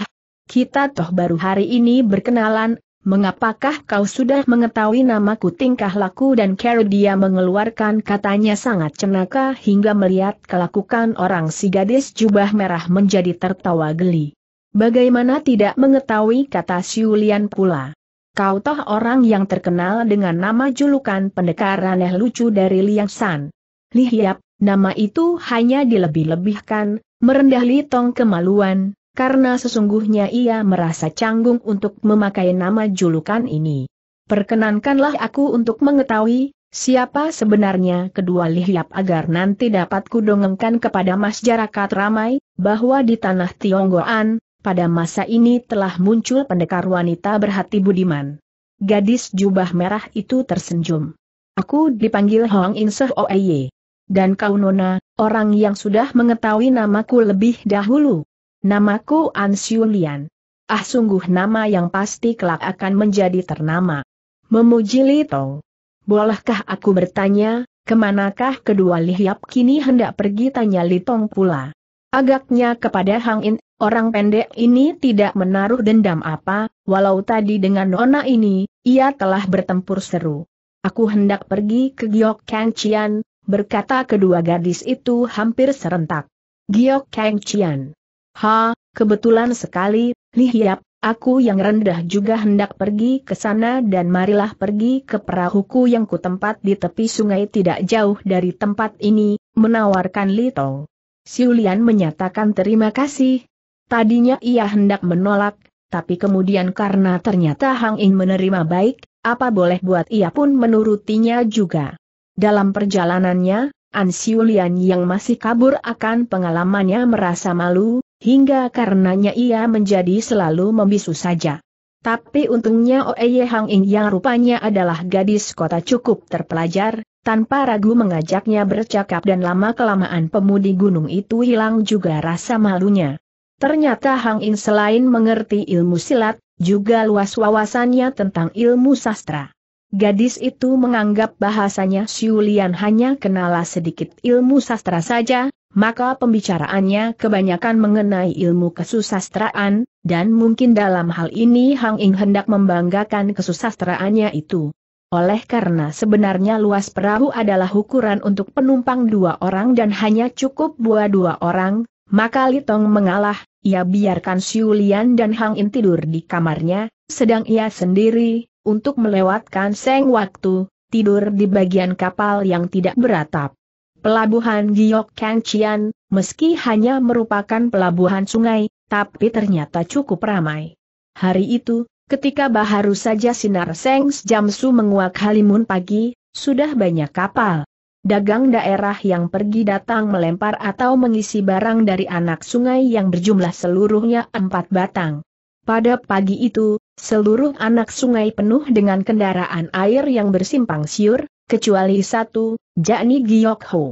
kita toh baru hari ini berkenalan, mengapakah kau sudah mengetahui namaku tingkah laku dan kera dia mengeluarkan katanya sangat cenaka hingga melihat kelakukan orang si gadis jubah merah menjadi tertawa geli. Bagaimana tidak mengetahui kata Siulian pula. Kau toh orang yang terkenal dengan nama julukan pendekar aneh lucu dari Liang San. Lihiap, nama itu hanya dilebih-lebihkan, merendah litong kemaluan, karena sesungguhnya ia merasa canggung untuk memakai nama julukan ini. Perkenankanlah aku untuk mengetahui, siapa sebenarnya kedua lihiap agar nanti dapat kudongengkan kepada masyarakat ramai, bahwa di tanah Tionggoan, pada masa ini telah muncul pendekar wanita berhati budiman. Gadis jubah merah itu tersenyum. Aku dipanggil Hong In Seh Oeye. Dan kau Nona, orang yang sudah mengetahui namaku lebih dahulu, Namaku An Lian. Ah sungguh nama yang pasti kelak akan menjadi ternama. Memuji Li Tong. Bolehkah aku bertanya, kemanakah kedua lihiap kini hendak pergi tanya Li Tong pula. Agaknya kepada Hang In, orang pendek ini tidak menaruh dendam apa, walau tadi dengan nona ini, ia telah bertempur seru. Aku hendak pergi ke Giok Kang Chian, berkata kedua gadis itu hampir serentak. Giok Kang Chian. Ha, kebetulan sekali, Lihiap, aku yang rendah juga hendak pergi ke sana dan marilah pergi ke perahuku yang kutempat di tepi sungai tidak jauh dari tempat ini, menawarkan Tong. Siulian menyatakan terima kasih. Tadinya ia hendak menolak, tapi kemudian karena ternyata Hang In menerima baik, apa boleh buat ia pun menurutinya juga. Dalam perjalanannya, An Siulian yang masih kabur akan pengalamannya merasa malu, hingga karenanya ia menjadi selalu membisu saja. Tapi untungnya Oeye Hang In yang rupanya adalah gadis kota cukup terpelajar, tanpa ragu mengajaknya bercakap dan lama-kelamaan pemudi gunung itu hilang juga rasa malunya. Ternyata Hang In selain mengerti ilmu silat, juga luas wawasannya tentang ilmu sastra. Gadis itu menganggap bahasanya Siulian hanya kenala sedikit ilmu sastra saja, maka pembicaraannya kebanyakan mengenai ilmu kesusastraan, dan mungkin dalam hal ini Hang Ing hendak membanggakan kesusastraannya itu. Oleh karena sebenarnya luas perahu adalah ukuran untuk penumpang dua orang dan hanya cukup buah dua orang, maka Litong mengalah, ia biarkan Lian dan Hang In tidur di kamarnya, sedang ia sendiri, untuk melewatkan seng waktu, tidur di bagian kapal yang tidak beratap. Pelabuhan Giok Kangchian, meski hanya merupakan pelabuhan sungai, tapi ternyata cukup ramai. Hari itu, ketika baharu saja sinar Seng Jamsu menguak halimun pagi, sudah banyak kapal. Dagang daerah yang pergi datang melempar atau mengisi barang dari anak sungai yang berjumlah seluruhnya empat batang. Pada pagi itu, seluruh anak sungai penuh dengan kendaraan air yang bersimpang siur, kecuali satu, yakni Giok Ho.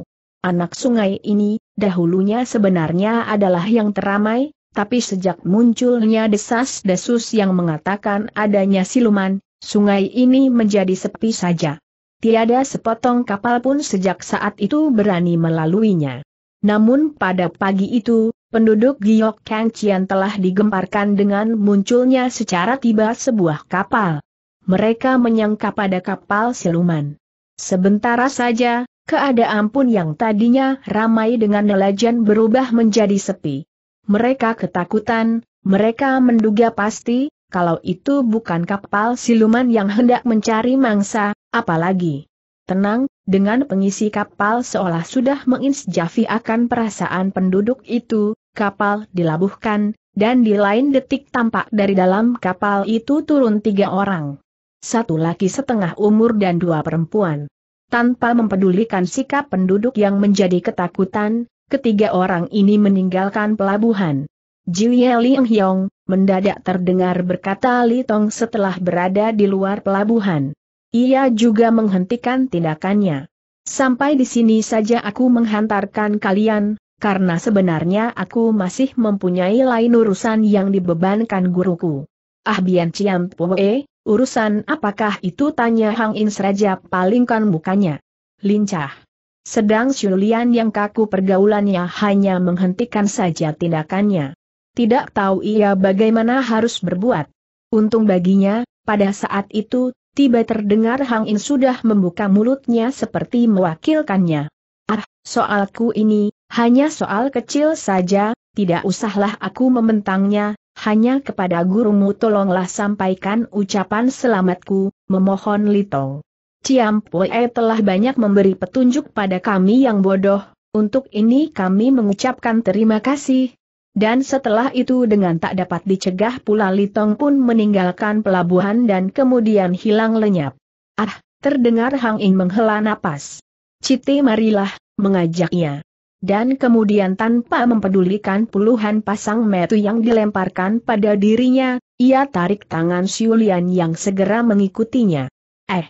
Anak sungai ini, dahulunya sebenarnya adalah yang teramai, tapi sejak munculnya desas-desus yang mengatakan adanya siluman, sungai ini menjadi sepi saja. Tiada sepotong kapal pun sejak saat itu berani melaluinya. Namun pada pagi itu, penduduk Giok Chian telah digemparkan dengan munculnya secara tiba sebuah kapal. Mereka menyangka pada kapal siluman. Sebentar saja, keadaan pun yang tadinya ramai dengan nelajan berubah menjadi sepi. Mereka ketakutan, mereka menduga pasti, kalau itu bukan kapal siluman yang hendak mencari mangsa, apalagi. Tenang, dengan pengisi kapal seolah sudah menginsjafi akan perasaan penduduk itu, kapal dilabuhkan, dan di lain detik tampak dari dalam kapal itu turun tiga orang satu laki setengah umur dan dua perempuan. Tanpa mempedulikan sikap penduduk yang menjadi ketakutan, ketiga orang ini meninggalkan pelabuhan. Jiuye Liang Hyong, mendadak terdengar berkata Li Tong setelah berada di luar pelabuhan. Ia juga menghentikan tindakannya. Sampai di sini saja aku menghantarkan kalian, karena sebenarnya aku masih mempunyai lain urusan yang dibebankan guruku. Ah Bian Chiam Poe, Urusan apakah itu tanya Hang In Sreja palingkan mukanya. Lincah. Sedang Xulian yang kaku pergaulannya hanya menghentikan saja tindakannya. Tidak tahu ia bagaimana harus berbuat. Untung baginya, pada saat itu, tiba terdengar Hang In sudah membuka mulutnya seperti mewakilkannya. Ah, soalku ini, hanya soal kecil saja, tidak usahlah aku mementangnya hanya kepada gurumu tolonglah sampaikan ucapan selamatku, memohon Litong. Ciampue telah banyak memberi petunjuk pada kami yang bodoh, untuk ini kami mengucapkan terima kasih. Dan setelah itu dengan tak dapat dicegah pula Litong pun meninggalkan pelabuhan dan kemudian hilang lenyap. Ah, terdengar Hang Ing menghela napas. Citi marilah, mengajaknya dan kemudian tanpa mempedulikan puluhan pasang metu yang dilemparkan pada dirinya, ia tarik tangan Siulian yang segera mengikutinya. Eh!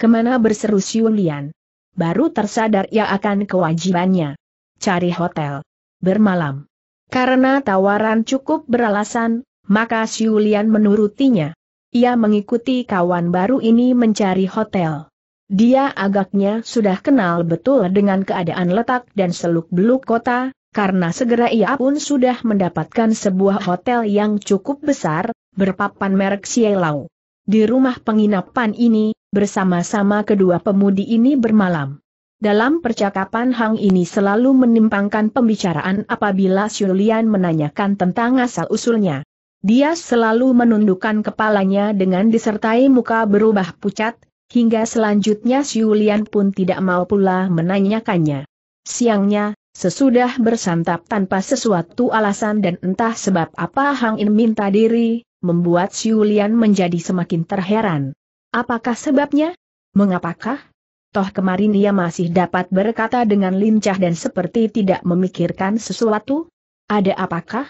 Kemana berseru Siulian? Baru tersadar ia akan kewajibannya. Cari hotel. Bermalam. Karena tawaran cukup beralasan, maka Siulian menurutinya. Ia mengikuti kawan baru ini mencari hotel. Dia agaknya sudah kenal betul dengan keadaan letak dan seluk-beluk kota, karena segera ia pun sudah mendapatkan sebuah hotel yang cukup besar, berpapan merek Sielau. Di rumah penginapan ini, bersama-sama kedua pemudi ini bermalam. Dalam percakapan Hang ini selalu menimpangkan pembicaraan apabila Xulian menanyakan tentang asal-usulnya. Dia selalu menundukkan kepalanya dengan disertai muka berubah pucat, Hingga selanjutnya Siulian pun tidak mau pula menanyakannya. Siangnya, sesudah bersantap tanpa sesuatu alasan dan entah sebab apa Hang In minta diri, membuat Siulian menjadi semakin terheran. Apakah sebabnya? Mengapakah? Toh kemarin ia masih dapat berkata dengan lincah dan seperti tidak memikirkan sesuatu? Ada apakah?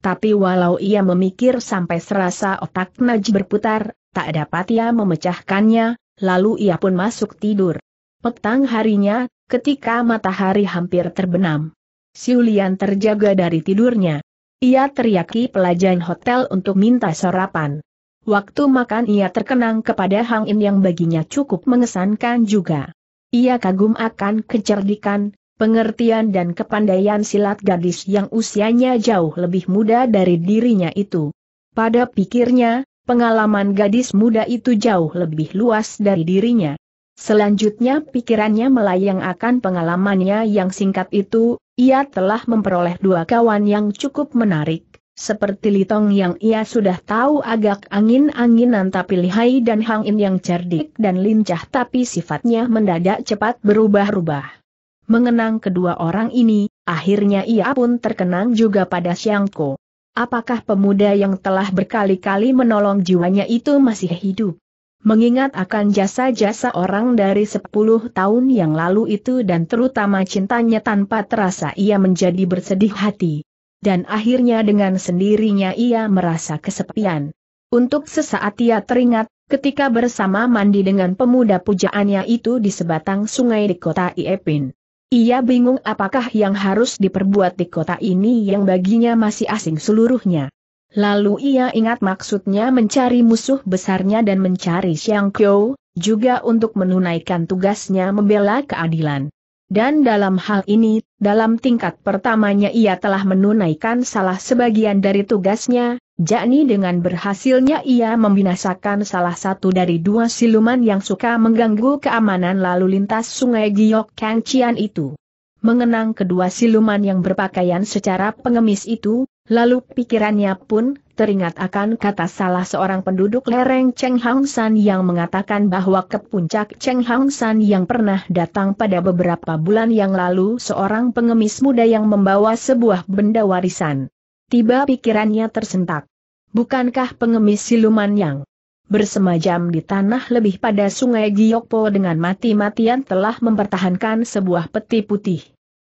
Tapi walau ia memikir sampai serasa otak Naj berputar, tak dapat ia memecahkannya, lalu ia pun masuk tidur. Petang harinya, ketika matahari hampir terbenam, Siulian terjaga dari tidurnya. Ia teriaki pelajaran hotel untuk minta sarapan. Waktu makan ia terkenang kepada Hang In yang baginya cukup mengesankan juga. Ia kagum akan kecerdikan, pengertian dan kepandaian silat gadis yang usianya jauh lebih muda dari dirinya itu. Pada pikirnya, Pengalaman gadis muda itu jauh lebih luas dari dirinya. Selanjutnya pikirannya melayang akan pengalamannya yang singkat itu, ia telah memperoleh dua kawan yang cukup menarik, seperti Litong yang ia sudah tahu agak angin-anginan tapi lihai dan Hangin yang cerdik dan lincah tapi sifatnya mendadak cepat berubah-ubah. Mengenang kedua orang ini, akhirnya ia pun terkenang juga pada Xiangko. Apakah pemuda yang telah berkali-kali menolong jiwanya itu masih hidup? Mengingat akan jasa-jasa orang dari 10 tahun yang lalu itu dan terutama cintanya tanpa terasa ia menjadi bersedih hati. Dan akhirnya dengan sendirinya ia merasa kesepian. Untuk sesaat ia teringat, ketika bersama mandi dengan pemuda pujaannya itu di sebatang sungai di kota Iepin. Ia bingung apakah yang harus diperbuat di kota ini yang baginya masih asing seluruhnya. Lalu ia ingat maksudnya mencari musuh besarnya dan mencari Xiang Kyo, juga untuk menunaikan tugasnya membela keadilan. Dan dalam hal ini, dalam tingkat pertamanya ia telah menunaikan salah sebagian dari tugasnya, Jakni dengan berhasilnya ia membinasakan salah satu dari dua siluman yang suka mengganggu keamanan lalu lintas sungai Giok Kangcian itu. Mengenang kedua siluman yang berpakaian secara pengemis itu, lalu pikirannya pun teringat akan kata salah seorang penduduk lereng Cheng Hang San yang mengatakan bahwa ke puncak Cheng Hang San yang pernah datang pada beberapa bulan yang lalu seorang pengemis muda yang membawa sebuah benda warisan. Tiba pikirannya tersentak. Bukankah pengemis siluman yang bersemajam di tanah lebih pada sungai Giyokpo dengan mati-matian telah mempertahankan sebuah peti putih.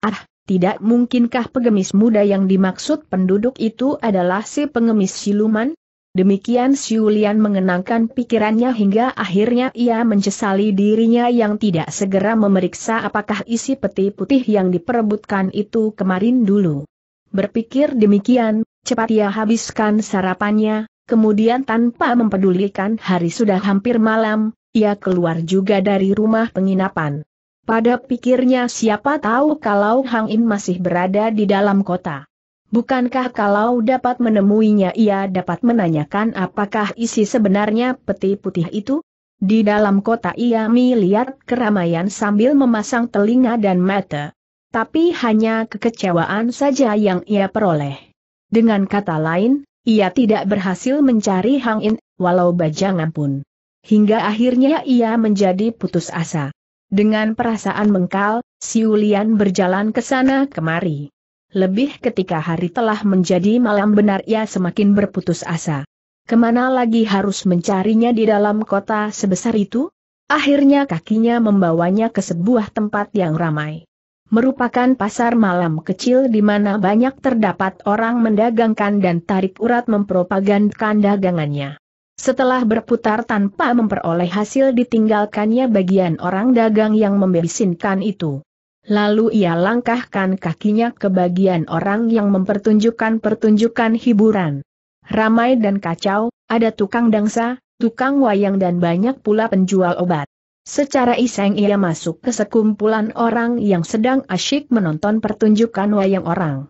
Ah, tidak mungkinkah pengemis muda yang dimaksud penduduk itu adalah si pengemis siluman? Demikian Siulian mengenangkan pikirannya hingga akhirnya ia mencesali dirinya yang tidak segera memeriksa apakah isi peti putih yang diperebutkan itu kemarin dulu. Berpikir demikian, cepat ia habiskan sarapannya, kemudian tanpa mempedulikan hari sudah hampir malam, ia keluar juga dari rumah penginapan. Pada pikirnya siapa tahu kalau Hang In masih berada di dalam kota. Bukankah kalau dapat menemuinya ia dapat menanyakan apakah isi sebenarnya peti putih itu? Di dalam kota ia melihat keramaian sambil memasang telinga dan mata. Tapi hanya kekecewaan saja yang ia peroleh. Dengan kata lain, ia tidak berhasil mencari Hang In, walau bajangan pun. Hingga akhirnya ia menjadi putus asa. Dengan perasaan mengkal, si Siulian berjalan ke sana kemari. Lebih ketika hari telah menjadi malam benar ia semakin berputus asa. Kemana lagi harus mencarinya di dalam kota sebesar itu? Akhirnya kakinya membawanya ke sebuah tempat yang ramai merupakan pasar malam kecil di mana banyak terdapat orang mendagangkan dan tarik urat mempropagandakan dagangannya. Setelah berputar tanpa memperoleh hasil ditinggalkannya bagian orang dagang yang membisinkan itu. Lalu ia langkahkan kakinya ke bagian orang yang mempertunjukkan pertunjukan hiburan. Ramai dan kacau, ada tukang dangsa, tukang wayang dan banyak pula penjual obat. Secara iseng ia masuk ke sekumpulan orang yang sedang asyik menonton pertunjukan wayang orang.